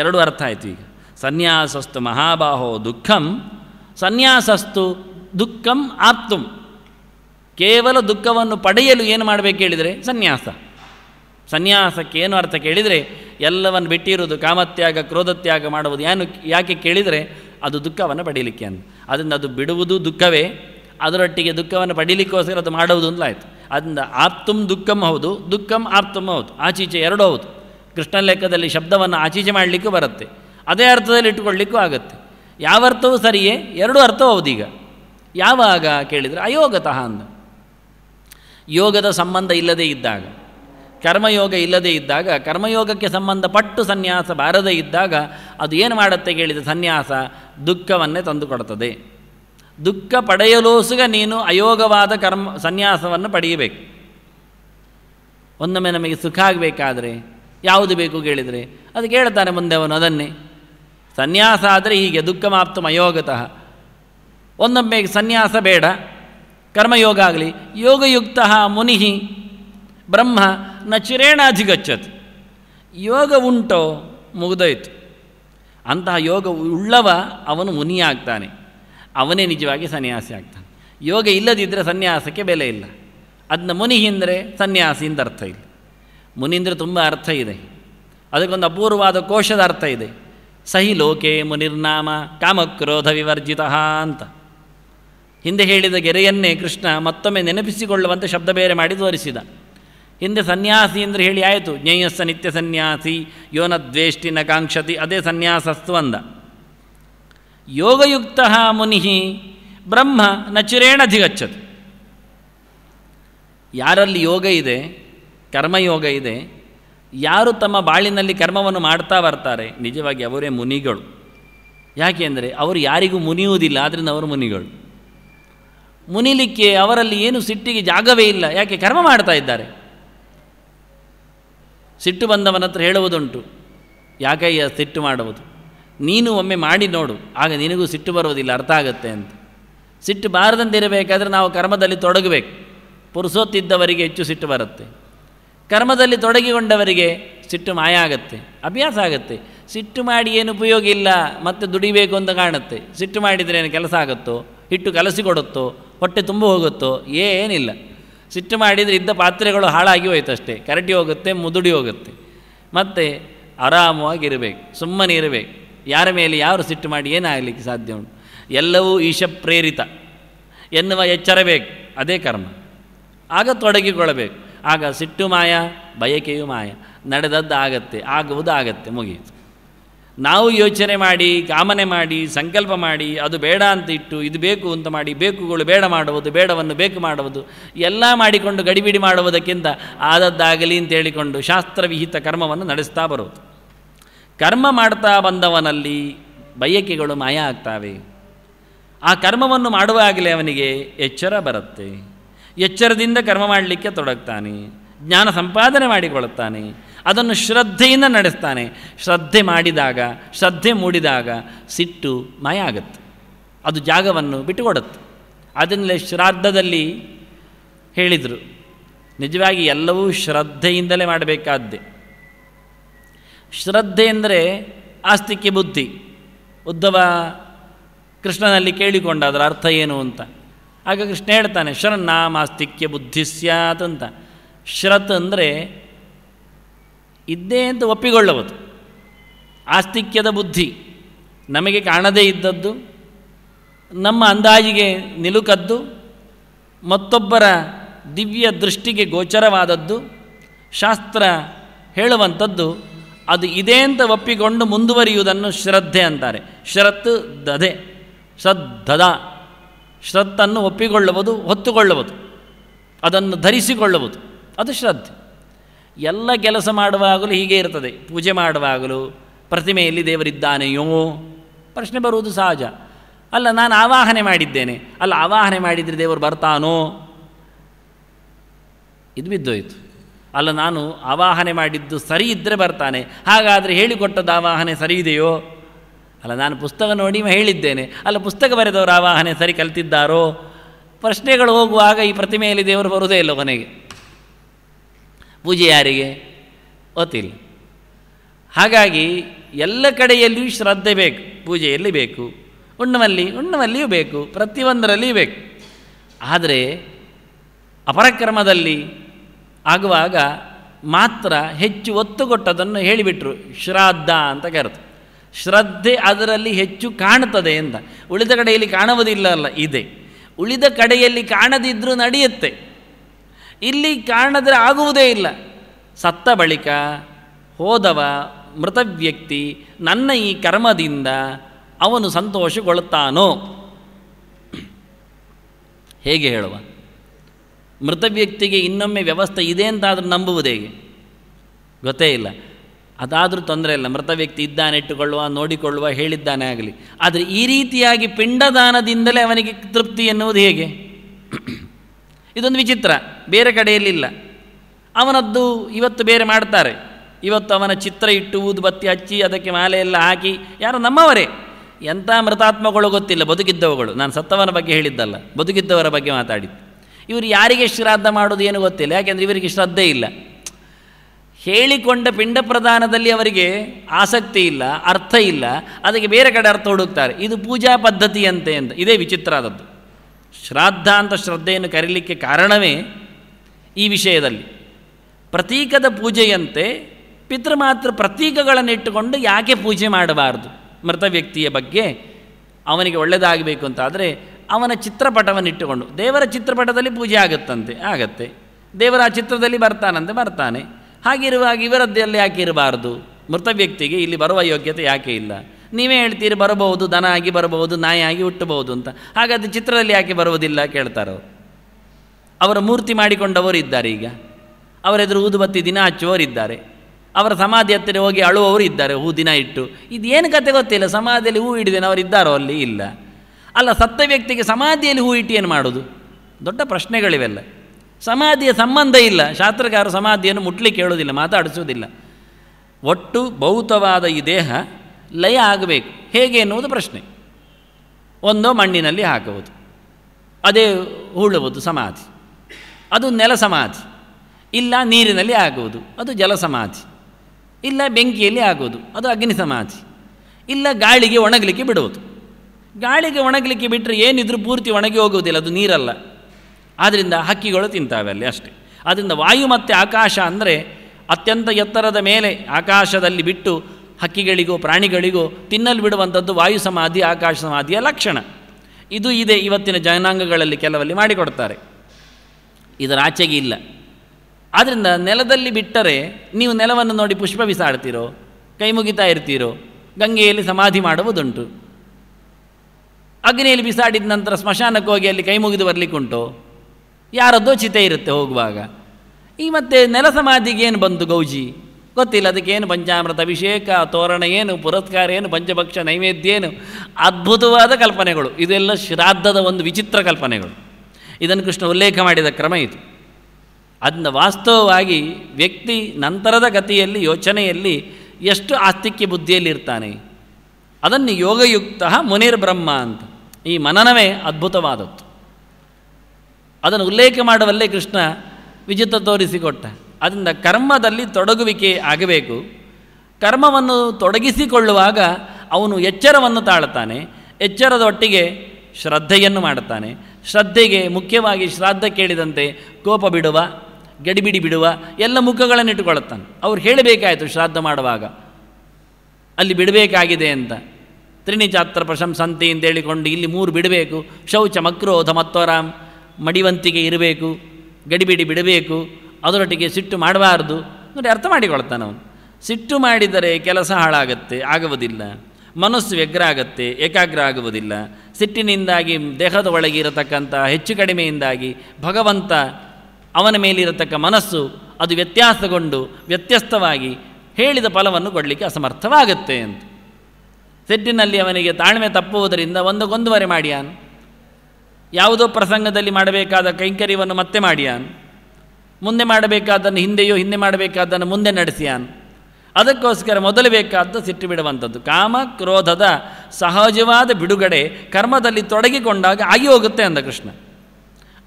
ಎರಡು ಅರ್ಥ ಆಯಿತು ಈಗ ಸನ್ಯಾಸಸ್ತು ಮಹಾಬಾಹೋ ದುಃಖಂ ಸನ್ಯಾಸಸ್ತು ದುಃಖಂ ಆಪ್ತುಂ ಕೇವಲ ದುಃಖವನ್ನು ಪಡೆಯಲು ಏನು ಮಾಡಬೇಕು ಹೇಳಿದರೆ ಸನ್ಯಾಸ ಸನ್ಯಾಸಕ್ಕೆ ಏನು ಅರ್ಥ ಕೇಳಿದರೆ ಎಲ್ಲವನ್ನು ಬಿಟ್ಟಿರುವುದು ಕಾಮತ್ಯಾಗ ಕ್ರೋಧತ್ಯಾಗ ಮಾಡುವುದು ಏನು ಯಾಕೆ ಕೇಳಿದರೆ ಅದು ದುಃಖವನ್ನು ಪಡೀಲಿಕ್ಕೆ ಅಂತ ಅದರಿಂದ ಅದು ಬಿಡುವುದು ದುಃಖವೇ ಅದರೊಟ್ಟಿಗೆ ದುಃಖವನ್ನು ಪಡೀಲಿಕ್ಕೋಸ್ಕರ ಅದು ಮಾಡುವುದು ಅಂತಲಾಯಿತು ಅದನ್ನ ಆಪ್ತುಮ್ ದುಃಖಂ ಹೌದು ದುಃಖಂ ಆಪ್ತುಮ್ ಹೌದು ಆಚೀಚೆ ಎರಡೂ ಹೌದು ಕೃಷ್ಣ ಲೆಕ್ಕದಲ್ಲಿ ಶಬ್ದವನ್ನು ಆಚೀಚೆ ಮಾಡಲಿಕ್ಕೂ ಬರುತ್ತೆ ಅದೇ ಅರ್ಥದಲ್ಲಿ ಇಟ್ಟುಕೊಳ್ಳಿಕ್ಕೂ ಆಗುತ್ತೆ ಯಾವ ಅರ್ಥವೂ ಸರಿಯೇ ಎರಡು ಅರ್ಥ ಹೌದೀಗ ಯಾವಾಗ ಕೇಳಿದರೆ ಅಯೋಗತಃ ಅಂದ ಯೋಗದ ಸಂಬಂಧ ಇಲ್ಲದೇ ಇದ್ದಾಗ ಕರ್ಮಯೋಗ ಇಲ್ಲದೇ ಇದ್ದಾಗ ಕರ್ಮಯೋಗಕ್ಕೆ ಸಂಬಂಧಪಟ್ಟು ಸನ್ಯಾಸ ಬಾರದೇ ಇದ್ದಾಗ ಅದು ಏನು ಮಾಡುತ್ತೆ ಕೇಳಿದರೆ ಸನ್ಯಾಸ ದುಃಖವನ್ನೇ ತಂದುಕೊಡುತ್ತದೆ ದುಃಖ ಪಡೆಯಲೋಸುಗ ನೀನು ಅಯೋಗವಾದ ಕರ್ಮ ಸನ್ಯಾಸವನ್ನು ಪಡೆಯಬೇಕು ಒಂದೊಮ್ಮೆ ನಮಗೆ ಸುಖ ಆಗಬೇಕಾದ್ರೆ ಯಾವುದು ಬೇಕು ಕೇಳಿದರೆ ಅದು ಕೇಳ್ತಾನೆ ಮುಂದೆ ಅವನು ಅದನ್ನೇ ಸನ್ಯಾಸ ಆದರೆ ಹೀಗೆ ದುಃಖ ಮಾಪ್ತು ಅಯೋಗತಃ ಒಂದೊಮ್ಮೆ ಸನ್ಯಾಸ ಬೇಡ ಕರ್ಮಯೋಗ ಆಗಲಿ ಯೋಗಯುಕ್ತ ಮುನಿಹಿ ಬ್ರಹ್ಮ ನ ಅಧಿಗಚ್ಚತ್ ಯೋಗ ಉಂಟೋ ಮುಗ್ದೋಯ್ತು ಅಂತಹ ಯೋಗ ಉಳ್ಳವ ಅವನು ಮುನಿಯಾಗ್ತಾನೆ ಅವನೇ ನಿಜವಾಗಿ ಸನ್ಯಾಸಿ ಆಗ್ತಾನೆ ಯೋಗ ಇಲ್ಲದಿದ್ದರೆ ಸನ್ಯಾಸಕ್ಕೆ ಬೆಲೆ ಇಲ್ಲ ಅದನ್ನ ಮುನಿ ಹಿಂದರೆ ಸನ್ಯಾಸಿ ಅಂತ ಅರ್ಥ ಇಲ್ಲ ಮುನಿ ಅಂದರೆ ತುಂಬ ಅರ್ಥ ಇದೆ ಅದಕ್ಕೊಂದು ಅಪೂರ್ವವಾದ ಕೋಶದ ಅರ್ಥ ಇದೆ ಸಹಿ ಲೋಕೆ ಮುನಿರ್ನಾಮ ಕಾಮಕ್ರೋಧ ವಿವರ್ಜಿತ ಅಂತ ಹಿಂದೆ ಹೇಳಿದ ಗೆರೆಯನ್ನೇ ಕೃಷ್ಣ ಮತ್ತೊಮ್ಮೆ ನೆನಪಿಸಿಕೊಳ್ಳುವಂತೆ ಶಬ್ದ ಬೇರೆ ಮಾಡಿ ತೋರಿಸಿದ ಹಿಂದೆ ಸನ್ಯಾಸಿ ಅಂದರೆ ಹೇಳಿ ಆಯಿತು ಜ್ಞೇಯಸ್ಸ ನಿತ್ಯ ಸನ್ಯಾಸಿ ಯೋನ ನ ಕಾಂಕ್ಷತಿ ಅದೇ ಸನ್ಯಾಸಸ್ತು ಅಂದ ಯೋಗಯುಕ್ತ ಮುನಿ ಬ್ರಹ್ಮ ನಚುರೇಣ ಯಾರಲ್ಲಿ ಯೋಗ ಇದೆ ಕರ್ಮಯೋಗ ಇದೆ ಯಾರು ತಮ್ಮ ಬಾಳಿನಲ್ಲಿ ಕರ್ಮವನ್ನು ಮಾಡ್ತಾ ಬರ್ತಾರೆ ನಿಜವಾಗಿ ಅವರೇ ಮುನಿಗಳು ಅಂದರೆ ಅವರು ಯಾರಿಗೂ ಮುನಿಯುವುದಿಲ್ಲ ಆದ್ದರಿಂದ ಅವರು ಮುನಿಗಳು ಮುನಿಲಿಕ್ಕೆ ಅವರಲ್ಲಿ ಏನು ಸಿಟ್ಟಿಗೆ ಜಾಗವೇ ಇಲ್ಲ ಯಾಕೆ ಕರ್ಮ ಮಾಡ್ತಾ ಇದ್ದಾರೆ ಸಿಟ್ಟು ಬಂದವನ ಹತ್ರ ಹೇಳುವುದುಂಟು ಯಾಕೆ ಸಿಟ್ಟು ಮಾಡುವುದು ನೀನು ಒಮ್ಮೆ ಮಾಡಿ ನೋಡು ಆಗ ನಿನಗೂ ಸಿಟ್ಟು ಬರೋದಿಲ್ಲ ಅರ್ಥ ಆಗುತ್ತೆ ಅಂತ ಸಿಟ್ಟು ಬಾರದಂತಿರಬೇಕಾದ್ರೆ ನಾವು ಕರ್ಮದಲ್ಲಿ ತೊಡಗಬೇಕು ಪುರುಸೋತ್ತಿದ್ದವರಿಗೆ ಹೆಚ್ಚು ಸಿಟ್ಟು ಬರುತ್ತೆ ಕರ್ಮದಲ್ಲಿ ತೊಡಗಿಕೊಂಡವರಿಗೆ ಸಿಟ್ಟು ಮಾಯ ಆಗುತ್ತೆ ಅಭ್ಯಾಸ ಆಗುತ್ತೆ ಸಿಟ್ಟು ಮಾಡಿ ಏನು ಉಪಯೋಗ ಇಲ್ಲ ಮತ್ತೆ ದುಡಿಬೇಕು ಅಂತ ಕಾಣುತ್ತೆ ಸಿಟ್ಟು ಮಾಡಿದರೆ ಏನು ಕೆಲಸ ಆಗುತ್ತೋ ಹಿಟ್ಟು ಕಲಸಿಕೊಡುತ್ತೋ ಹೊಟ್ಟೆ ತುಂಬ ಹೋಗುತ್ತೋ ಏನಿಲ್ಲ ಸಿಟ್ಟು ಮಾಡಿದರೆ ಇದ್ದ ಪಾತ್ರೆಗಳು ಹಾಳಾಗಿ ಹೋಯ್ತಷ್ಟೇ ಕರಟಿ ಹೋಗುತ್ತೆ ಮುದುಡಿ ಹೋಗುತ್ತೆ ಮತ್ತು ಆರಾಮವಾಗಿರಬೇಕು ಸುಮ್ಮನೆ ಇರಬೇಕು ಯಾರ ಮೇಲೆ ಯಾರು ಸಿಟ್ಟು ಮಾಡಿ ಏನಾಗಲಿಕ್ಕೆ ಸಾಧ್ಯ ಉಂಟು ಎಲ್ಲವೂ ಈಶ ಪ್ರೇರಿತ ಎನ್ನುವ ಎಚ್ಚರ ಬೇಕು ಅದೇ ಕರ್ಮ ಆಗ ತೊಡಗಿಕೊಳ್ಳಬೇಕು ಆಗ ಸಿಟ್ಟು ಮಾಯ ಬಯಕೆಯು ಮಾಯ ನಡೆದದ್ದು ಆಗತ್ತೆ ಆಗುವುದು ಆಗತ್ತೆ ಮುಗಿಯಿತು ನಾವು ಯೋಚನೆ ಮಾಡಿ ಕಾಮನೆ ಮಾಡಿ ಸಂಕಲ್ಪ ಮಾಡಿ ಅದು ಬೇಡ ಅಂತ ಇಟ್ಟು ಇದು ಬೇಕು ಅಂತ ಮಾಡಿ ಬೇಕುಗಳು ಬೇಡ ಮಾಡುವುದು ಬೇಡವನ್ನು ಬೇಕು ಮಾಡುವುದು ಎಲ್ಲ ಮಾಡಿಕೊಂಡು ಗಡಿಬಿಡಿ ಮಾಡುವುದಕ್ಕಿಂತ ಆದದ್ದಾಗಲಿ ಅಂತ ಹೇಳಿಕೊಂಡು ಶಾಸ್ತ್ರವಿಹಿತ ಕರ್ಮವನ್ನು ನಡೆಸ್ತಾ ಬರುವುದು ಕರ್ಮ ಮಾಡ್ತಾ ಬಂದವನಲ್ಲಿ ಬಯಕೆಗಳು ಮಾಯ ಆಗ್ತಾವೆ ಆ ಕರ್ಮವನ್ನು ಮಾಡುವಾಗಲೇ ಅವನಿಗೆ ಎಚ್ಚರ ಬರುತ್ತೆ ಎಚ್ಚರದಿಂದ ಕರ್ಮ ಮಾಡಲಿಕ್ಕೆ ತೊಡಗ್ತಾನೆ ಜ್ಞಾನ ಸಂಪಾದನೆ ಮಾಡಿಕೊಳ್ಳುತ್ತಾನೆ ಅದನ್ನು ಶ್ರದ್ಧೆಯಿಂದ ನಡೆಸ್ತಾನೆ ಶ್ರದ್ಧೆ ಮಾಡಿದಾಗ ಶ್ರದ್ಧೆ ಮೂಡಿದಾಗ ಸಿಟ್ಟು ಮಾಯ ಆಗುತ್ತೆ ಅದು ಜಾಗವನ್ನು ಬಿಟ್ಟುಕೊಡುತ್ತೆ ಅದನ್ನೇ ಶ್ರಾದ್ದದಲ್ಲಿ ಹೇಳಿದರು ನಿಜವಾಗಿ ಎಲ್ಲವೂ ಶ್ರದ್ಧೆಯಿಂದಲೇ ಮಾಡಬೇಕಾದ್ದೆ ಶ್ರದ್ಧೆ ಅಂದರೆ ಆಸ್ತಿಕ್ಯ ಬುದ್ಧಿ ಉದ್ದವ ಕೃಷ್ಣನಲ್ಲಿ ಕೇಳಿಕೊಂಡ ಅದರ ಅರ್ಥ ಏನು ಅಂತ ಆಗ ಕೃಷ್ಣ ಹೇಳ್ತಾನೆ ಶರಣ್ಣಾಮ ಆಸ್ತಿಕ್ಯ ಬುದ್ಧಿ ಸ್ಯಾತ್ ಅಂತ ಶ್ರತ್ ಅಂದರೆ ಇದ್ದೇ ಅಂತ ಒಪ್ಪಿಕೊಳ್ಳುವುದು ಆಸ್ತಿಕ್ಯದ ಬುದ್ಧಿ ನಮಗೆ ಕಾಣದೇ ಇದ್ದದ್ದು ನಮ್ಮ ಅಂದಾಜಿಗೆ ನಿಲುಕದ್ದು ಮತ್ತೊಬ್ಬರ ದಿವ್ಯ ದೃಷ್ಟಿಗೆ ಗೋಚರವಾದದ್ದು ಶಾಸ್ತ್ರ ಹೇಳುವಂಥದ್ದು ಅದು ಇದೆ ಅಂತ ಒಪ್ಪಿಕೊಂಡು ಮುಂದುವರಿಯುವುದನ್ನು ಶ್ರದ್ಧೆ ಅಂತಾರೆ ಷರತ್ತು ದದೆ ಶ್ರದ್ಧದ ಶ್ರದ್ಧನ್ನು ಒಪ್ಪಿಕೊಳ್ಳುವುದು ಹೊತ್ತುಕೊಳ್ಳುವುದು ಅದನ್ನು ಧರಿಸಿಕೊಳ್ಳುವುದು ಅದು ಶ್ರದ್ಧೆ ಎಲ್ಲ ಕೆಲಸ ಮಾಡುವಾಗಲೂ ಹೀಗೆ ಇರ್ತದೆ ಪೂಜೆ ಮಾಡುವಾಗಲೂ ಪ್ರತಿಮೆಯಲ್ಲಿ ದೇವರಿದ್ದಾನೆಯೋ ಪ್ರಶ್ನೆ ಬರುವುದು ಸಹಜ ಅಲ್ಲ ನಾನು ಆವಾಹನೆ ಮಾಡಿದ್ದೇನೆ ಅಲ್ಲ ಆವಾಹನೆ ಮಾಡಿದರೆ ದೇವರು ಬರ್ತಾನೋ ಇದು ಬಿದ್ದೋಯ್ತು ಅಲ್ಲ ನಾನು ಆವಾಹನೆ ಮಾಡಿದ್ದು ಸರಿ ಇದ್ದರೆ ಬರ್ತಾನೆ ಹಾಗಾದರೆ ಹೇಳಿಕೊಟ್ಟದ್ದು ಆವಾಹನೆ ಸರಿ ಇದೆಯೋ ಅಲ್ಲ ನಾನು ಪುಸ್ತಕ ನೋಡಿ ಹೇಳಿದ್ದೇನೆ ಅಲ್ಲ ಪುಸ್ತಕ ಬರೆದವರು ಆವಾಹನೆ ಸರಿ ಕಲಿತಿದ್ದಾರೋ ಪ್ರಶ್ನೆಗಳು ಹೋಗುವಾಗ ಈ ಪ್ರತಿಮೆಯಲ್ಲಿ ದೇವರು ಬರುವುದೇ ಇಲ್ಲ ಕೊನೆಗೆ ಪೂಜೆ ಯಾರಿಗೆ ಗೊತ್ತಿಲ್ಲ ಹಾಗಾಗಿ ಎಲ್ಲ ಕಡೆಯಲ್ಲಿಯೂ ಶ್ರದ್ಧೆ ಬೇಕು ಪೂಜೆಯಲ್ಲಿ ಬೇಕು ಉಣ್ಣುವಲ್ಲಿ ಉಣ್ಣುವಲ್ಲಿಯೂ ಬೇಕು ಪ್ರತಿಯೊಂದರಲ್ಲಿಯೂ ಬೇಕು ಆದರೆ ಅಪರಕ್ರಮದಲ್ಲಿ ಆಗುವಾಗ ಮಾತ್ರ ಹೆಚ್ಚು ಒತ್ತು ಕೊಟ್ಟದನ್ನು ಹೇಳಿಬಿಟ್ರು ಶ್ರಾದ್ದ ಅಂತ ಕರೆತು ಶ್ರದ್ಧೆ ಅದರಲ್ಲಿ ಹೆಚ್ಚು ಕಾಣ್ತದೆ ಅಂತ ಉಳಿದ ಕಡೆಯಲ್ಲಿ ಕಾಣುವುದಿಲ್ಲ ಅಲ್ಲ ಇದೆ ಉಳಿದ ಕಡೆಯಲ್ಲಿ ಕಾಣದಿದ್ದರೂ ನಡೆಯುತ್ತೆ ಇಲ್ಲಿ ಕಾಣದ್ರೆ ಆಗುವುದೇ ಇಲ್ಲ ಸತ್ತ ಬಳಿಕ ಹೋದವ ಮೃತ ವ್ಯಕ್ತಿ ನನ್ನ ಈ ಕರ್ಮದಿಂದ ಅವನು ಸಂತೋಷಗೊಳ್ಳುತ್ತಾನೋ ಹೇಗೆ ಹೇಳುವ ಮೃತ ವ್ಯಕ್ತಿಗೆ ಇನ್ನೊಮ್ಮೆ ವ್ಯವಸ್ಥೆ ಇದೆ ಅಂತಾದರೂ ಹೇಗೆ ಗೊತ್ತೇ ಇಲ್ಲ ಅದಾದರೂ ತೊಂದರೆ ಇಲ್ಲ ಮೃತ ವ್ಯಕ್ತಿ ಇದ್ದಾನೆ ಇಟ್ಟುಕೊಳ್ಳುವ ನೋಡಿಕೊಳ್ಳುವ ಹೇಳಿದ್ದಾನೆ ಆಗಲಿ ಆದರೆ ಈ ರೀತಿಯಾಗಿ ಪಿಂಡದಾನದಿಂದಲೇ ಅವನಿಗೆ ತೃಪ್ತಿ ಎನ್ನುವುದು ಹೇಗೆ ಇದೊಂದು ವಿಚಿತ್ರ ಬೇರೆ ಕಡೆಯಲ್ಲಿಲ್ಲ ಅವನದ್ದು ಇವತ್ತು ಬೇರೆ ಮಾಡ್ತಾರೆ ಇವತ್ತು ಅವನ ಚಿತ್ರ ಇಟ್ಟು ಊದು ಬತ್ತಿ ಹಚ್ಚಿ ಅದಕ್ಕೆ ಮಾಲೆ ಹಾಕಿ ಯಾರು ನಮ್ಮವರೇ ಎಂಥ ಮೃತಾತ್ಮಗಳು ಗೊತ್ತಿಲ್ಲ ಬದುಕಿದ್ದವುಗಳು ನಾನು ಸತ್ತವನ ಬಗ್ಗೆ ಹೇಳಿದ್ದಲ್ಲ ಬದುಕಿದ್ದವರ ಬಗ್ಗೆ ಮಾತಾಡಿದ್ದು ಇವರು ಯಾರಿಗೆ ಶ್ರಾದ್ದ ಮಾಡೋದು ಏನು ಗೊತ್ತಿಲ್ಲ ಯಾಕೆಂದರೆ ಇವರಿಗೆ ಶ್ರದ್ಧೆ ಇಲ್ಲ ಹೇಳಿಕೊಂಡ ಪಿಂಡ ಪ್ರಧಾನದಲ್ಲಿ ಅವರಿಗೆ ಆಸಕ್ತಿ ಇಲ್ಲ ಅರ್ಥ ಇಲ್ಲ ಅದಕ್ಕೆ ಬೇರೆ ಕಡೆ ಅರ್ಥ ಹುಡುಕ್ತಾರೆ ಇದು ಪೂಜಾ ಪದ್ಧತಿಯಂತೆ ಅಂತ ಇದೇ ವಿಚಿತ್ರ ಆದದ್ದು ಶ್ರಾದ್ದ ಅಂತ ಶ್ರದ್ಧೆಯನ್ನು ಕರೀಲಿಕ್ಕೆ ಕಾರಣವೇ ಈ ವಿಷಯದಲ್ಲಿ ಪ್ರತೀಕದ ಪೂಜೆಯಂತೆ ಮಾತ್ರ ಪ್ರತೀಕಗಳನ್ನು ಇಟ್ಟುಕೊಂಡು ಯಾಕೆ ಪೂಜೆ ಮಾಡಬಾರ್ದು ಮೃತ ವ್ಯಕ್ತಿಯ ಬಗ್ಗೆ ಅವನಿಗೆ ಒಳ್ಳೆಯದಾಗಬೇಕು ಅಂತಾದರೆ ಅವನ ಚಿತ್ರಪಟವನ್ನು ಇಟ್ಟುಕೊಂಡು ದೇವರ ಚಿತ್ರಪಟದಲ್ಲಿ ಪೂಜೆ ಆಗುತ್ತಂತೆ ಆಗತ್ತೆ ದೇವರ ಆ ಚಿತ್ರದಲ್ಲಿ ಬರ್ತಾನಂತೆ ಬರ್ತಾನೆ ಹಾಗಿರುವಾಗ ಇವರದ್ದಲ್ಲಿ ಯಾಕೆ ಇರಬಾರ್ದು ಮೃತ ವ್ಯಕ್ತಿಗೆ ಇಲ್ಲಿ ಬರುವ ಯೋಗ್ಯತೆ ಯಾಕೆ ಇಲ್ಲ ನೀವೇ ಹೇಳ್ತೀರಿ ಬರಬಹುದು ದನ ಆಗಿ ಬರಬಹುದು ನಾಯಿಯಾಗಿ ಹುಟ್ಟಬಹುದು ಅಂತ ಹಾಗಾದರೆ ಚಿತ್ರದಲ್ಲಿ ಯಾಕೆ ಬರುವುದಿಲ್ಲ ಕೇಳ್ತಾರೋ ಅವರ ಮೂರ್ತಿ ಮಾಡಿಕೊಂಡವರು ಇದ್ದಾರೆ ಈಗ ಅವರೆದುರು ಊದುಬತ್ತಿ ದಿನ ಹಚ್ಚುವವರಿದ್ದಾರೆ ಅವರ ಸಮಾಧಿ ಹತ್ತಿರ ಹೋಗಿ ಅಳುವವರು ಇದ್ದಾರೆ ಹೂ ದಿನ ಇಟ್ಟು ಇದೇನು ಕತೆ ಗೊತ್ತಿಲ್ಲ ಸಮಾಧಿಯಲ್ಲಿ ಹೂ ಇದ್ದಾರೋ ಅಲ್ಲಿ ಇಲ್ಲ ಅಲ್ಲ ಸತ್ತ ವ್ಯಕ್ತಿಗೆ ಸಮಾಧಿಯಲ್ಲಿ ಹೂ ಇಟ್ಟಿಯನ್ನು ಮಾಡೋದು ದೊಡ್ಡ ಪ್ರಶ್ನೆಗಳಿವೆಲ್ಲ ಸಮಾಧಿಯ ಸಂಬಂಧ ಇಲ್ಲ ಶಾಸ್ತ್ರಕಾರ ಸಮಾಧಿಯನ್ನು ಮುಟ್ಲಿ ಹೇಳೋದಿಲ್ಲ ಮಾತಾಡಿಸೋದಿಲ್ಲ ಒಟ್ಟು ಭೌತವಾದ ಈ ದೇಹ ಲಯ ಆಗಬೇಕು ಹೇಗೆ ಎನ್ನುವುದು ಪ್ರಶ್ನೆ ಒಂದೋ ಮಣ್ಣಿನಲ್ಲಿ ಹಾಕುವುದು ಅದೇ ಹೂಳುವುದು ಸಮಾಧಿ ಅದು ನೆಲ ಸಮಾಧಿ ಇಲ್ಲ ನೀರಿನಲ್ಲಿ ಆಗುವುದು ಅದು ಜಲ ಸಮಾಧಿ ಇಲ್ಲ ಬೆಂಕಿಯಲ್ಲಿ ಆಗೋದು ಅದು ಅಗ್ನಿ ಸಮಾಧಿ ಇಲ್ಲ ಗಾಳಿಗೆ ಒಣಗಲಿಕ್ಕೆ ಬಿಡುವುದು ಗಾಳಿಗೆ ಒಣಗಲಿಕ್ಕೆ ಬಿಟ್ಟರೆ ಏನಿದ್ರೂ ಪೂರ್ತಿ ಒಣಗಿ ಹೋಗುವುದಿಲ್ಲ ಅದು ನೀರಲ್ಲ ಆದ್ದರಿಂದ ಹಕ್ಕಿಗಳು ತಿಂತಾವೆ ಅಲ್ಲಿ ಅಷ್ಟೇ ಆದ್ದರಿಂದ ವಾಯು ಮತ್ತು ಆಕಾಶ ಅಂದರೆ ಅತ್ಯಂತ ಎತ್ತರದ ಮೇಲೆ ಆಕಾಶದಲ್ಲಿ ಬಿಟ್ಟು ಹಕ್ಕಿಗಳಿಗೂ ಪ್ರಾಣಿಗಳಿಗೂ ತಿನ್ನಲು ಬಿಡುವಂಥದ್ದು ವಾಯು ಸಮಾಧಿ ಆಕಾಶ ಸಮಾಧಿಯ ಲಕ್ಷಣ ಇದು ಇದೆ ಇವತ್ತಿನ ಜನಾಂಗಗಳಲ್ಲಿ ಕೆಲವಲ್ಲಿ ಮಾಡಿಕೊಡ್ತಾರೆ ಇದರ ಆಚೆಗೆ ಇಲ್ಲ ಆದ್ದರಿಂದ ನೆಲದಲ್ಲಿ ಬಿಟ್ಟರೆ ನೀವು ನೆಲವನ್ನು ನೋಡಿ ಪುಷ್ಪ ಬಿಸಾಡ್ತೀರೋ ಕೈ ಮುಗಿತಾ ಇರ್ತೀರೋ ಗಂಗೆಯಲ್ಲಿ ಸಮಾಧಿ ಮಾಡುವುದುಂಟು ಅಗ್ನಿಯಲ್ಲಿ ಬಿಸಾಡಿದ ನಂತರ ಸ್ಮಶಾನಕ್ಕೆ ಹೋಗಿ ಅಲ್ಲಿ ಕೈ ಮುಗಿದು ಬರಲಿಕ್ಕುಂಟು ಯಾರದ್ದೋ ಚಿತೆ ಇರುತ್ತೆ ಹೋಗುವಾಗ ಈ ಮತ್ತೆ ನೆಲ ಸಮಾಧಿಗೆ ಏನು ಬಂತು ಗೌಜಿ ಗೊತ್ತಿಲ್ಲ ಅದಕ್ಕೇನು ಪಂಚಾಮೃತ ಅಭಿಷೇಕ ತೋರಣ ಏನು ಪುರಸ್ಕಾರ ಏನು ಪಂಚಭಕ್ಷ ನೈವೇದ್ಯ ಏನು ಅದ್ಭುತವಾದ ಕಲ್ಪನೆಗಳು ಇದೆಲ್ಲ ಶ್ರಾದ್ದದ ಒಂದು ವಿಚಿತ್ರ ಕಲ್ಪನೆಗಳು ಇದನ್ನು ಕೃಷ್ಣ ಉಲ್ಲೇಖ ಮಾಡಿದ ಕ್ರಮ ಇದು ಅದನ್ನ ವಾಸ್ತವವಾಗಿ ವ್ಯಕ್ತಿ ನಂತರದ ಗತಿಯಲ್ಲಿ ಯೋಚನೆಯಲ್ಲಿ ಎಷ್ಟು ಆಸ್ತಿಕ್ಯ ಬುದ್ಧಿಯಲ್ಲಿ ಇರ್ತಾನೆ ಅದನ್ನು ಯೋಗಯುಕ್ತ ಮುನಿರ್ಬ್ರಹ್ಮ ಬ್ರಹ್ಮ ಅಂತ ಈ ಮನನವೇ ಅದ್ಭುತವಾದದ್ದು ಅದನ್ನು ಉಲ್ಲೇಖ ಮಾಡುವಲ್ಲೇ ಕೃಷ್ಣ ವಿಜಿತ ತೋರಿಸಿಕೊಟ್ಟ ಅದರಿಂದ ಕರ್ಮದಲ್ಲಿ ತೊಡಗುವಿಕೆ ಆಗಬೇಕು ಕರ್ಮವನ್ನು ತೊಡಗಿಸಿಕೊಳ್ಳುವಾಗ ಅವನು ಎಚ್ಚರವನ್ನು ತಾಳ್ತಾನೆ ಎಚ್ಚರದೊಟ್ಟಿಗೆ ಶ್ರದ್ಧೆಯನ್ನು ಮಾಡುತ್ತಾನೆ ಶ್ರದ್ಧೆಗೆ ಮುಖ್ಯವಾಗಿ ಶ್ರಾದ್ದ ಕೇಳಿದಂತೆ ಕೋಪ ಬಿಡುವ ಗಡಿಬಿಡಿ ಬಿಡುವ ಎಲ್ಲ ಮುಖಗಳನ್ನು ಇಟ್ಟುಕೊಳ್ಳುತ್ತಾನೆ ಅವ್ರು ಹೇಳಬೇಕಾಯಿತು ಶ್ರಾದ್ದ ಮಾಡುವಾಗ ಅಲ್ಲಿ ಬಿಡಬೇಕಾಗಿದೆ ಅಂತ ತ್ರಿಣಿಚಾತ್ರ ಪ್ರಶಂಸಂತಿ ಹೇಳಿಕೊಂಡು ಇಲ್ಲಿ ಮೂರು ಬಿಡಬೇಕು ಶೌಚ ಮಕ್ರೋಧ ಮತ್ತೋರ ಮಡಿವಂತಿಗೆ ಇರಬೇಕು ಗಡಿಬಿಡಿ ಬಿಡಬೇಕು ಅದರೊಟ್ಟಿಗೆ ಸಿಟ್ಟು ಮಾಡಬಾರ್ದು ನೋಡಿ ಅರ್ಥ ಮಾಡಿಕೊಳ್ತಾನೆ ಅವನು ಸಿಟ್ಟು ಮಾಡಿದರೆ ಕೆಲಸ ಹಾಳಾಗತ್ತೆ ಆಗುವುದಿಲ್ಲ ಮನಸ್ಸು ವ್ಯಗ್ರ ಆಗತ್ತೆ ಏಕಾಗ್ರ ಆಗುವುದಿಲ್ಲ ಸಿಟ್ಟಿನಿಂದಾಗಿ ದೇಹದ ಒಳಗೆ ಇರತಕ್ಕಂಥ ಹೆಚ್ಚು ಕಡಿಮೆಯಿಂದಾಗಿ ಭಗವಂತ ಅವನ ಮೇಲಿರತಕ್ಕ ಮನಸ್ಸು ಅದು ವ್ಯತ್ಯಾಸಗೊಂಡು ವ್ಯತ್ಯಸ್ತವಾಗಿ ಹೇಳಿದ ಫಲವನ್ನು ಕೊಡಲಿಕ್ಕೆ ಅಸಮರ್ಥವಾಗುತ್ತೆ ಅಂತ ಸಿಟ್ಟಿನಲ್ಲಿ ಅವನಿಗೆ ತಾಳ್ಮೆ ತಪ್ಪುವುದರಿಂದ ಒಂದಕ್ಕೊಂದುವರೆ ಮಾಡಿಯಾನ್ ಯಾವುದೋ ಪ್ರಸಂಗದಲ್ಲಿ ಮಾಡಬೇಕಾದ ಕೈಂಕರ್ಯವನ್ನು ಮತ್ತೆ ಮಾಡಿಯಾನ್ ಮುಂದೆ ಮಾಡಬೇಕಾದನ್ನು ಹಿಂದೆಯೋ ಹಿಂದೆ ಮಾಡಬೇಕಾದನ್ನು ಮುಂದೆ ನಡೆಸಿಯಾನ್ ಅದಕ್ಕೋಸ್ಕರ ಮೊದಲು ಬೇಕಾದ ಸಿಟ್ಟು ಬಿಡುವಂಥದ್ದು ಕಾಮ ಕ್ರೋಧದ ಸಹಜವಾದ ಬಿಡುಗಡೆ ಕರ್ಮದಲ್ಲಿ ತೊಡಗಿಕೊಂಡಾಗ ಆಗಿ ಹೋಗುತ್ತೆ ಅಂದ ಕೃಷ್ಣ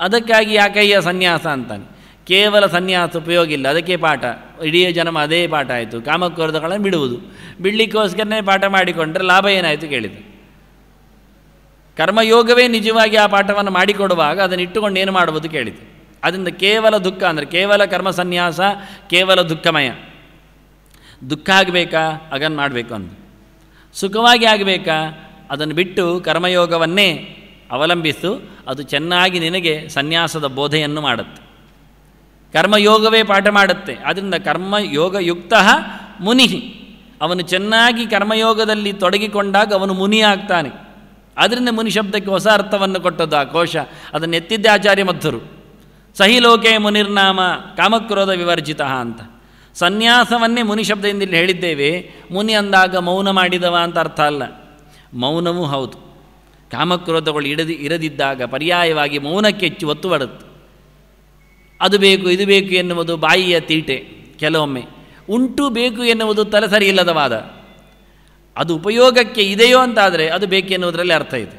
ಅದಕ್ಕಾಗಿ ಯಾಕಯ್ಯ ಸನ್ಯಾಸ ಅಂತಾನೆ ಕೇವಲ ಸನ್ಯಾಸ ಉಪಯೋಗ ಇಲ್ಲ ಅದಕ್ಕೆ ಪಾಠ ಇಡೀ ಜನ್ಮ ಅದೇ ಪಾಠ ಆಯಿತು ಕಾಮಕ್ರೋಧಗಳನ್ನು ಬಿಡುವುದು ಬಿಡಲಿಕ್ಕೋಸ್ಕರನೇ ಪಾಠ ಮಾಡಿಕೊಂಡ್ರೆ ಲಾಭ ಏನಾಯಿತು ಕೇಳಿದೆ ಕರ್ಮಯೋಗವೇ ನಿಜವಾಗಿ ಆ ಪಾಠವನ್ನು ಮಾಡಿಕೊಡುವಾಗ ಅದನ್ನು ಇಟ್ಟುಕೊಂಡು ಏನು ಮಾಡುವುದು ಕೇಳಿತು ಅದರಿಂದ ಕೇವಲ ದುಃಖ ಅಂದರೆ ಕೇವಲ ಕರ್ಮ ಸನ್ಯಾಸ ಕೇವಲ ದುಃಖಮಯ ದುಃಖ ಆಗಬೇಕಾ ಅದನ್ನು ಮಾಡಬೇಕು ಅಂತ ಸುಖವಾಗಿ ಆಗಬೇಕಾ ಅದನ್ನು ಬಿಟ್ಟು ಕರ್ಮಯೋಗವನ್ನೇ ಅವಲಂಬಿಸು ಅದು ಚೆನ್ನಾಗಿ ನಿನಗೆ ಸನ್ಯಾಸದ ಬೋಧೆಯನ್ನು ಮಾಡುತ್ತೆ ಕರ್ಮಯೋಗವೇ ಪಾಠ ಮಾಡುತ್ತೆ ಆದ್ದರಿಂದ ಕರ್ಮಯೋಗಯುಕ್ತ ಮುನಿ ಅವನು ಚೆನ್ನಾಗಿ ಕರ್ಮಯೋಗದಲ್ಲಿ ತೊಡಗಿಕೊಂಡಾಗ ಅವನು ಮುನಿ ಆಗ್ತಾನೆ ಮುನಿ ಶಬ್ದಕ್ಕೆ ಹೊಸ ಅರ್ಥವನ್ನು ಕೊಟ್ಟದ್ದು ಆ ಕೋಶ ಅದನ್ನು ಎತ್ತಿದ್ದೆ ಆಚಾರ್ಯ ಮಧ್ವರು ಸಹಿ ಲೋಕೆ ಮುನಿರ್ನಾಮ ಕಾಮಕ್ರೋಧ ವಿವರ್ಜಿತ ಅಂತ ಸನ್ಯಾಸವನ್ನೇ ಮುನಿ ಶಬ್ದದಿಂದ ಇಲ್ಲಿ ಹೇಳಿದ್ದೇವೆ ಮುನಿ ಅಂದಾಗ ಮೌನ ಮಾಡಿದವ ಅಂತ ಅರ್ಥ ಅಲ್ಲ ಮೌನವೂ ಹೌದು ಕಾಮಕ್ರೋಧಗಳು ಇಡದಿ ಇರದಿದ್ದಾಗ ಪರ್ಯಾಯವಾಗಿ ಮೌನಕ್ಕೆ ಹೆಚ್ಚು ಒತ್ತು ಬರುತ್ತೆ ಅದು ಬೇಕು ಇದು ಬೇಕು ಎನ್ನುವುದು ಬಾಯಿಯ ತೀಟೆ ಕೆಲವೊಮ್ಮೆ ಉಂಟು ಬೇಕು ಎನ್ನುವುದು ತಲೆ ಸರಿಯಿಲ್ಲದವಾದ ಅದು ಉಪಯೋಗಕ್ಕೆ ಇದೆಯೋ ಅಂತಾದರೆ ಅದು ಬೇಕೆನ್ನುವುದರಲ್ಲಿ ಅರ್ಥ ಇದೆ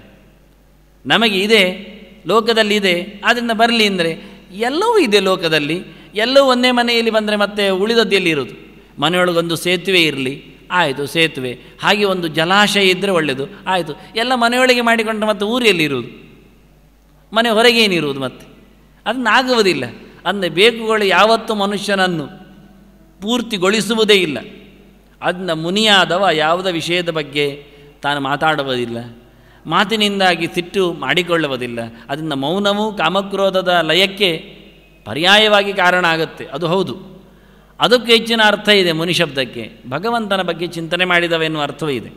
ನಮಗೆ ಇದೆ ಲೋಕದಲ್ಲಿ ಇದೆ ಆದ್ದರಿಂದ ಬರಲಿ ಅಂದರೆ ಎಲ್ಲವೂ ಇದೆ ಲೋಕದಲ್ಲಿ ಎಲ್ಲವೂ ಒಂದೇ ಮನೆಯಲ್ಲಿ ಬಂದರೆ ಮತ್ತೆ ಉಳಿದದ್ದು ಇರೋದು ಮನೆಯೊಳಗೊಂದು ಸೇತುವೆ ಇರಲಿ ಆಯಿತು ಸೇತುವೆ ಹಾಗೆ ಒಂದು ಜಲಾಶಯ ಇದ್ದರೆ ಒಳ್ಳೆಯದು ಆಯಿತು ಎಲ್ಲ ಮನೆಯೊಳಗೆ ಮಾಡಿಕೊಂಡ್ರೆ ಮತ್ತೆ ಊರಿಯಲ್ಲಿರುವುದು ಮನೆ ಹೊರಗೇನಿರುವುದು ಮತ್ತೆ ಅದನ್ನಾಗುವುದಿಲ್ಲ ಅಂದರೆ ಬೇಕುಗಳು ಯಾವತ್ತೂ ಮನುಷ್ಯನನ್ನು ಪೂರ್ತಿಗೊಳಿಸುವುದೇ ಇಲ್ಲ ಅದನ್ನ ಮುನಿಯಾದವ ಯಾವುದೇ ವಿಷಯದ ಬಗ್ಗೆ ತಾನು ಮಾತಾಡುವುದಿಲ್ಲ ಮಾತಿನಿಂದಾಗಿ ಸಿಟ್ಟು ಮಾಡಿಕೊಳ್ಳುವುದಿಲ್ಲ ಅದನ್ನು ಮೌನವು ಕಾಮಕ್ರೋಧದ ಲಯಕ್ಕೆ ಪರ್ಯಾಯವಾಗಿ ಕಾರಣ ಆಗುತ್ತೆ ಅದು ಹೌದು ಅದಕ್ಕೂ ಹೆಚ್ಚಿನ ಅರ್ಥ ಇದೆ ಮುನಿ ಶಬ್ದಕ್ಕೆ ಭಗವಂತನ ಬಗ್ಗೆ ಚಿಂತನೆ ಮಾಡಿದವೆನ್ನುವ ಅರ್ಥವೂ ಇದೆ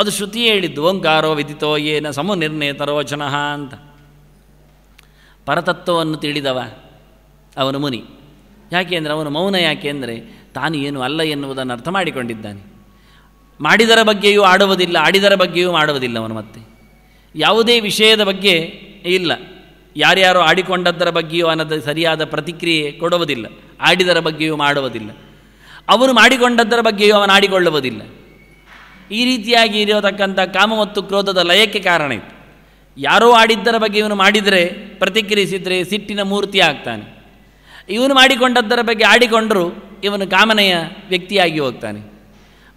ಅದು ಶ್ರುತಿ ಹೇಳಿದ್ದು ಓಂಕಾರೋ ವಿದಿತೋ ಏನ ತರೋಚನಃ ಅಂತ ಪರತತ್ವವನ್ನು ತಿಳಿದವ ಅವನ ಮುನಿ ಯಾಕೆ ಅಂದರೆ ಅವನು ಮೌನ ಯಾಕೆ ಅಂದರೆ ತಾನು ಏನು ಅಲ್ಲ ಎನ್ನುವುದನ್ನು ಅರ್ಥ ಮಾಡಿಕೊಂಡಿದ್ದಾನೆ ಮಾಡಿದರ ಬಗ್ಗೆಯೂ ಆಡುವುದಿಲ್ಲ ಆಡಿದರ ಬಗ್ಗೆಯೂ ಮಾಡುವುದಿಲ್ಲ ಅವನು ಮತ್ತೆ ಯಾವುದೇ ವಿಷಯದ ಬಗ್ಗೆ ಇಲ್ಲ ಯಾರ್ಯಾರು ಆಡಿಕೊಂಡದ್ದರ ಬಗ್ಗೆಯೂ ಅನ್ನದ ಸರಿಯಾದ ಪ್ರತಿಕ್ರಿಯೆ ಕೊಡುವುದಿಲ್ಲ ಆಡಿದರ ಬಗ್ಗೆಯೂ ಮಾಡುವುದಿಲ್ಲ ಅವನು ಮಾಡಿಕೊಂಡದ್ದರ ಬಗ್ಗೆಯೂ ಅವನು ಆಡಿಕೊಳ್ಳುವುದಿಲ್ಲ ಈ ರೀತಿಯಾಗಿ ಇರತಕ್ಕಂಥ ಕಾಮ ಮತ್ತು ಕ್ರೋಧದ ಲಯಕ್ಕೆ ಕಾರಣ ಇತ್ತು ಯಾರೋ ಆಡಿದ್ದರ ಬಗ್ಗೆ ಇವನು ಮಾಡಿದರೆ ಪ್ರತಿಕ್ರಿಯಿಸಿದರೆ ಸಿಟ್ಟಿನ ಮೂರ್ತಿ ಆಗ್ತಾನೆ ಇವನು ಮಾಡಿಕೊಂಡದ್ದರ ಬಗ್ಗೆ ಆಡಿಕೊಂಡರೂ ಇವನು ಕಾಮನೆಯ ವ್ಯಕ್ತಿಯಾಗಿ ಹೋಗ್ತಾನೆ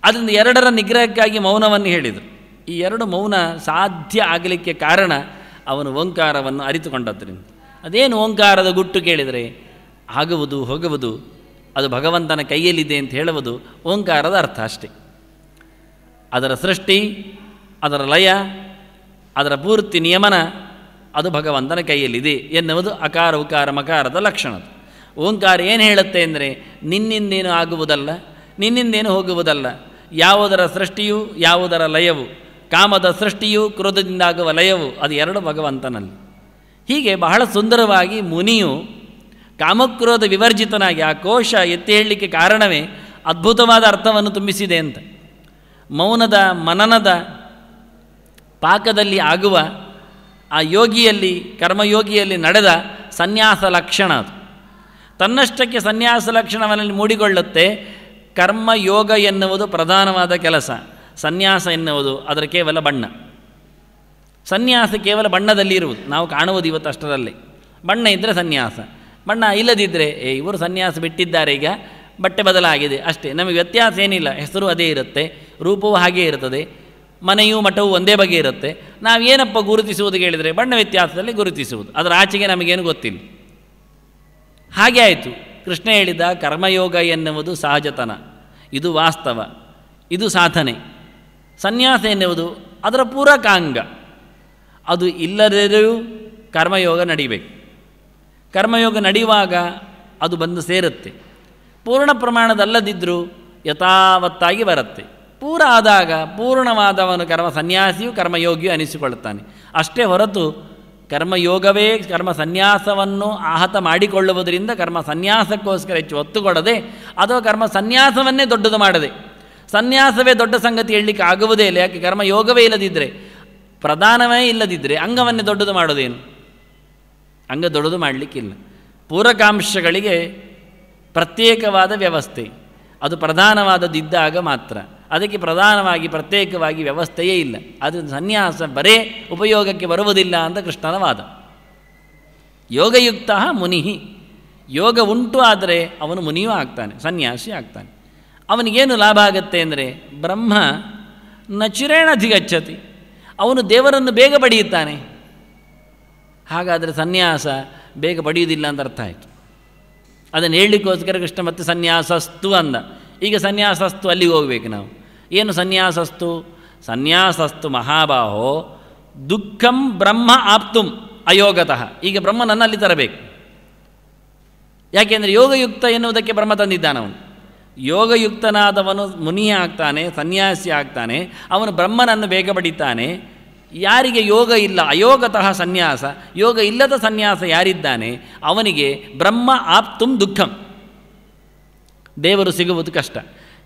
ಅದರಿಂದ ಎರಡರ ನಿಗ್ರಹಕ್ಕಾಗಿ ಮೌನವನ್ನು ಹೇಳಿದರು ಈ ಎರಡು ಮೌನ ಸಾಧ್ಯ ಆಗಲಿಕ್ಕೆ ಕಾರಣ ಅವನು ಓಂಕಾರವನ್ನು ಅರಿತುಕೊಂಡದ್ದರಿಂದ ಅದೇನು ಓಂಕಾರದ ಗುಟ್ಟು ಕೇಳಿದರೆ ಆಗುವುದು ಹೋಗುವುದು ಅದು ಭಗವಂತನ ಕೈಯಲ್ಲಿದೆ ಅಂತ ಹೇಳುವುದು ಓಂಕಾರದ ಅರ್ಥ ಅಷ್ಟೆ ಅದರ ಸೃಷ್ಟಿ ಅದರ ಲಯ ಅದರ ಪೂರ್ತಿ ನಿಯಮನ ಅದು ಭಗವಂತನ ಕೈಯಲ್ಲಿದೆ ಎನ್ನುವುದು ಅಕಾರ ಉಕಾರ ಮಕಾರದ ಲಕ್ಷಣ ಓಂಕಾರ ಏನು ಹೇಳುತ್ತೆ ಅಂದರೆ ನಿನ್ನಿಂದೇನು ಆಗುವುದಲ್ಲ ನಿನ್ನಿಂದೇನು ಹೋಗುವುದಲ್ಲ ಯಾವುದರ ಸೃಷ್ಟಿಯು ಯಾವುದರ ಲಯವು ಕಾಮದ ಸೃಷ್ಟಿಯು ಕ್ರೋಧದಿಂದಾಗುವ ಲಯವು ಅದು ಎರಡು ಭಗವಂತನಲ್ಲಿ ಹೀಗೆ ಬಹಳ ಸುಂದರವಾಗಿ ಮುನಿಯು ಕಾಮಕ್ರೋಧ ವಿವರ್ಜಿತನಾಗಿ ಆ ಕೋಶ ಎತ್ತಿ ಹೇಳಲಿಕ್ಕೆ ಕಾರಣವೇ ಅದ್ಭುತವಾದ ಅರ್ಥವನ್ನು ತುಂಬಿಸಿದೆ ಅಂತ ಮೌನದ ಮನನದ ಪಾಕದಲ್ಲಿ ಆಗುವ ಆ ಯೋಗಿಯಲ್ಲಿ ಕರ್ಮಯೋಗಿಯಲ್ಲಿ ನಡೆದ ಸನ್ಯಾಸ ಲಕ್ಷಣ ಅದು ತನ್ನಷ್ಟಕ್ಕೆ ಸನ್ಯಾಸ ಲಕ್ಷಣವನ್ನು ಮೂಡಿಕೊಳ್ಳುತ್ತೆ ಕರ್ಮಯೋಗ ಎನ್ನುವುದು ಪ್ರಧಾನವಾದ ಕೆಲಸ ಸನ್ಯಾಸ ಎನ್ನುವುದು ಅದರ ಕೇವಲ ಬಣ್ಣ ಸನ್ಯಾಸ ಕೇವಲ ಬಣ್ಣದಲ್ಲಿ ಇರುವುದು ನಾವು ಕಾಣುವುದು ಇವತ್ತು ಅಷ್ಟರಲ್ಲಿ ಬಣ್ಣ ಇದ್ದರೆ ಸನ್ಯಾಸ ಬಣ್ಣ ಇಲ್ಲದಿದ್ದರೆ ಏ ಇವರು ಸನ್ಯಾಸ ಬಿಟ್ಟಿದ್ದಾರೆ ಈಗ ಬಟ್ಟೆ ಬದಲಾಗಿದೆ ಅಷ್ಟೇ ನಮಗೆ ವ್ಯತ್ಯಾಸ ಏನಿಲ್ಲ ಹೆಸರು ಅದೇ ಇರುತ್ತೆ ರೂಪವೂ ಹಾಗೇ ಇರುತ್ತದೆ ಮನೆಯೂ ಮಠವೂ ಒಂದೇ ಬಗೆ ಇರುತ್ತೆ ನಾವೇನಪ್ಪ ಗುರುತಿಸುವುದು ಕೇಳಿದರೆ ಬಣ್ಣ ವ್ಯತ್ಯಾಸದಲ್ಲಿ ಗುರುತಿಸುವುದು ಅದರ ಆಚೆಗೆ ನಮಗೇನು ಗೊತ್ತಿಲ್ಲ ಹಾಗೆ ಆಯಿತು ಕೃಷ್ಣ ಹೇಳಿದ ಕರ್ಮಯೋಗ ಎನ್ನುವುದು ಸಹಜತನ ಇದು ವಾಸ್ತವ ಇದು ಸಾಧನೆ ಸನ್ಯಾಸ ಎನ್ನುವುದು ಅದರ ಪೂರಕ ಅಂಗ ಅದು ಇಲ್ಲದೆಯೂ ಕರ್ಮಯೋಗ ನಡೀಬೇಕು ಕರ್ಮಯೋಗ ನಡೆಯುವಾಗ ಅದು ಬಂದು ಸೇರುತ್ತೆ ಪೂರ್ಣ ಪ್ರಮಾಣದಲ್ಲದಿದ್ದರೂ ಯಥಾವತ್ತಾಗಿ ಬರುತ್ತೆ ಪೂರ ಆದಾಗ ಪೂರ್ಣವಾದವನು ಕರ್ಮ ಸನ್ಯಾಸಿಯು ಕರ್ಮಯೋಗಿಯು ಅನಿಸಿಕೊಳ್ಳುತ್ತಾನೆ ಅಷ್ಟೇ ಹೊರತು ಕರ್ಮಯೋಗವೇ ಕರ್ಮ ಸನ್ಯಾಸವನ್ನು ಆಹತ ಮಾಡಿಕೊಳ್ಳುವುದರಿಂದ ಕರ್ಮ ಸನ್ಯಾಸಕ್ಕೋಸ್ಕರ ಹೆಚ್ಚು ಒತ್ತು ಕೊಡದೆ ಅಥವಾ ಕರ್ಮ ಸನ್ಯಾಸವನ್ನೇ ದೊಡ್ಡದು ಮಾಡದೆ ಸನ್ಯಾಸವೇ ದೊಡ್ಡ ಸಂಗತಿ ಹೇಳಲಿಕ್ಕೆ ಆಗುವುದೇ ಇಲ್ಲ ಯಾಕೆ ಕರ್ಮಯೋಗವೇ ಇಲ್ಲದಿದ್ದರೆ ಪ್ರಧಾನವೇ ಇಲ್ಲದಿದ್ದರೆ ಅಂಗವನ್ನೇ ದೊಡ್ಡದು ಮಾಡೋದೇನು ಅಂಗ ದೊಡ್ಡದು ಮಾಡಲಿಕ್ಕಿಲ್ಲ ಪೂರಕಾಂಶಗಳಿಗೆ ಪ್ರತ್ಯೇಕವಾದ ವ್ಯವಸ್ಥೆ ಅದು ಪ್ರಧಾನವಾದದ್ದಿದ್ದಾಗ ಮಾತ್ರ ಅದಕ್ಕೆ ಪ್ರಧಾನವಾಗಿ ಪ್ರತ್ಯೇಕವಾಗಿ ವ್ಯವಸ್ಥೆಯೇ ಇಲ್ಲ ಅದರಿಂದ ಸನ್ಯಾಸ ಬರೇ ಉಪಯೋಗಕ್ಕೆ ಬರುವುದಿಲ್ಲ ಅಂತ ಕೃಷ್ಣನ ವಾದ ಯೋಗಯುಕ್ತ ಮುನಿಹಿ ಯೋಗ ಉಂಟು ಆದರೆ ಅವನು ಮುನಿಯೂ ಆಗ್ತಾನೆ ಸನ್ಯಾಸಿ ಆಗ್ತಾನೆ ಅವನಿಗೇನು ಲಾಭ ಆಗುತ್ತೆ ಅಂದರೆ ಬ್ರಹ್ಮ ನಚಿರೇಣ ಧಿಗಚ್ಚತಿ ಅವನು ದೇವರನ್ನು ಬೇಗ ಪಡೆಯುತ್ತಾನೆ ಹಾಗಾದರೆ ಸನ್ಯಾಸ ಬೇಗ ಪಡೆಯುವುದಿಲ್ಲ ಅಂತ ಅರ್ಥ ಆಯಿತು ಅದನ್ನು ಹೇಳಲಿಕ್ಕೋಸ್ಕರ ಕೃಷ್ಣ ಮತ್ತೆ ಸನ್ಯಾಸಸ್ತು ಅಂದ ಈಗ ಸನ್ಯಾಸಸ್ತು ಅಲ್ಲಿಗೆ ಹೋಗ್ಬೇಕು ನಾವು ಏನು ಸನ್ಯಾಸಸ್ತು ಸನ್ಯಾಸಸ್ತು ಮಹಾಬಾಹೋ ದುಃಖಂ ಬ್ರಹ್ಮ ಆಪ್ತುಂ ಅಯೋಗತಃ ಈಗ ಬ್ರಹ್ಮ ನನ್ನಲ್ಲಿ ತರಬೇಕು ಯಾಕೆಂದರೆ ಯೋಗಯುಕ್ತ ಎನ್ನುವುದಕ್ಕೆ ಬ್ರಹ್ಮ ತಂದಿದ್ದಾನವನು ಯೋಗಯುಕ್ತನಾದವನು ಮುನಿ ಆಗ್ತಾನೆ ಸನ್ಯಾಸಿ ಆಗ್ತಾನೆ ಅವನು ಬ್ರಹ್ಮನನ್ನು ಬೇಗ ಪಡಿತಾನೆ ಯಾರಿಗೆ ಯೋಗ ಇಲ್ಲ ಅಯೋಗತಃ ಸನ್ಯಾಸ ಯೋಗ ಇಲ್ಲದ ಸನ್ಯಾಸ ಯಾರಿದ್ದಾನೆ ಅವನಿಗೆ ಬ್ರಹ್ಮ ಆಪ್ತುಂ ದುಃಖಂ ದೇವರು ಸಿಗುವುದು ಕಷ್ಟ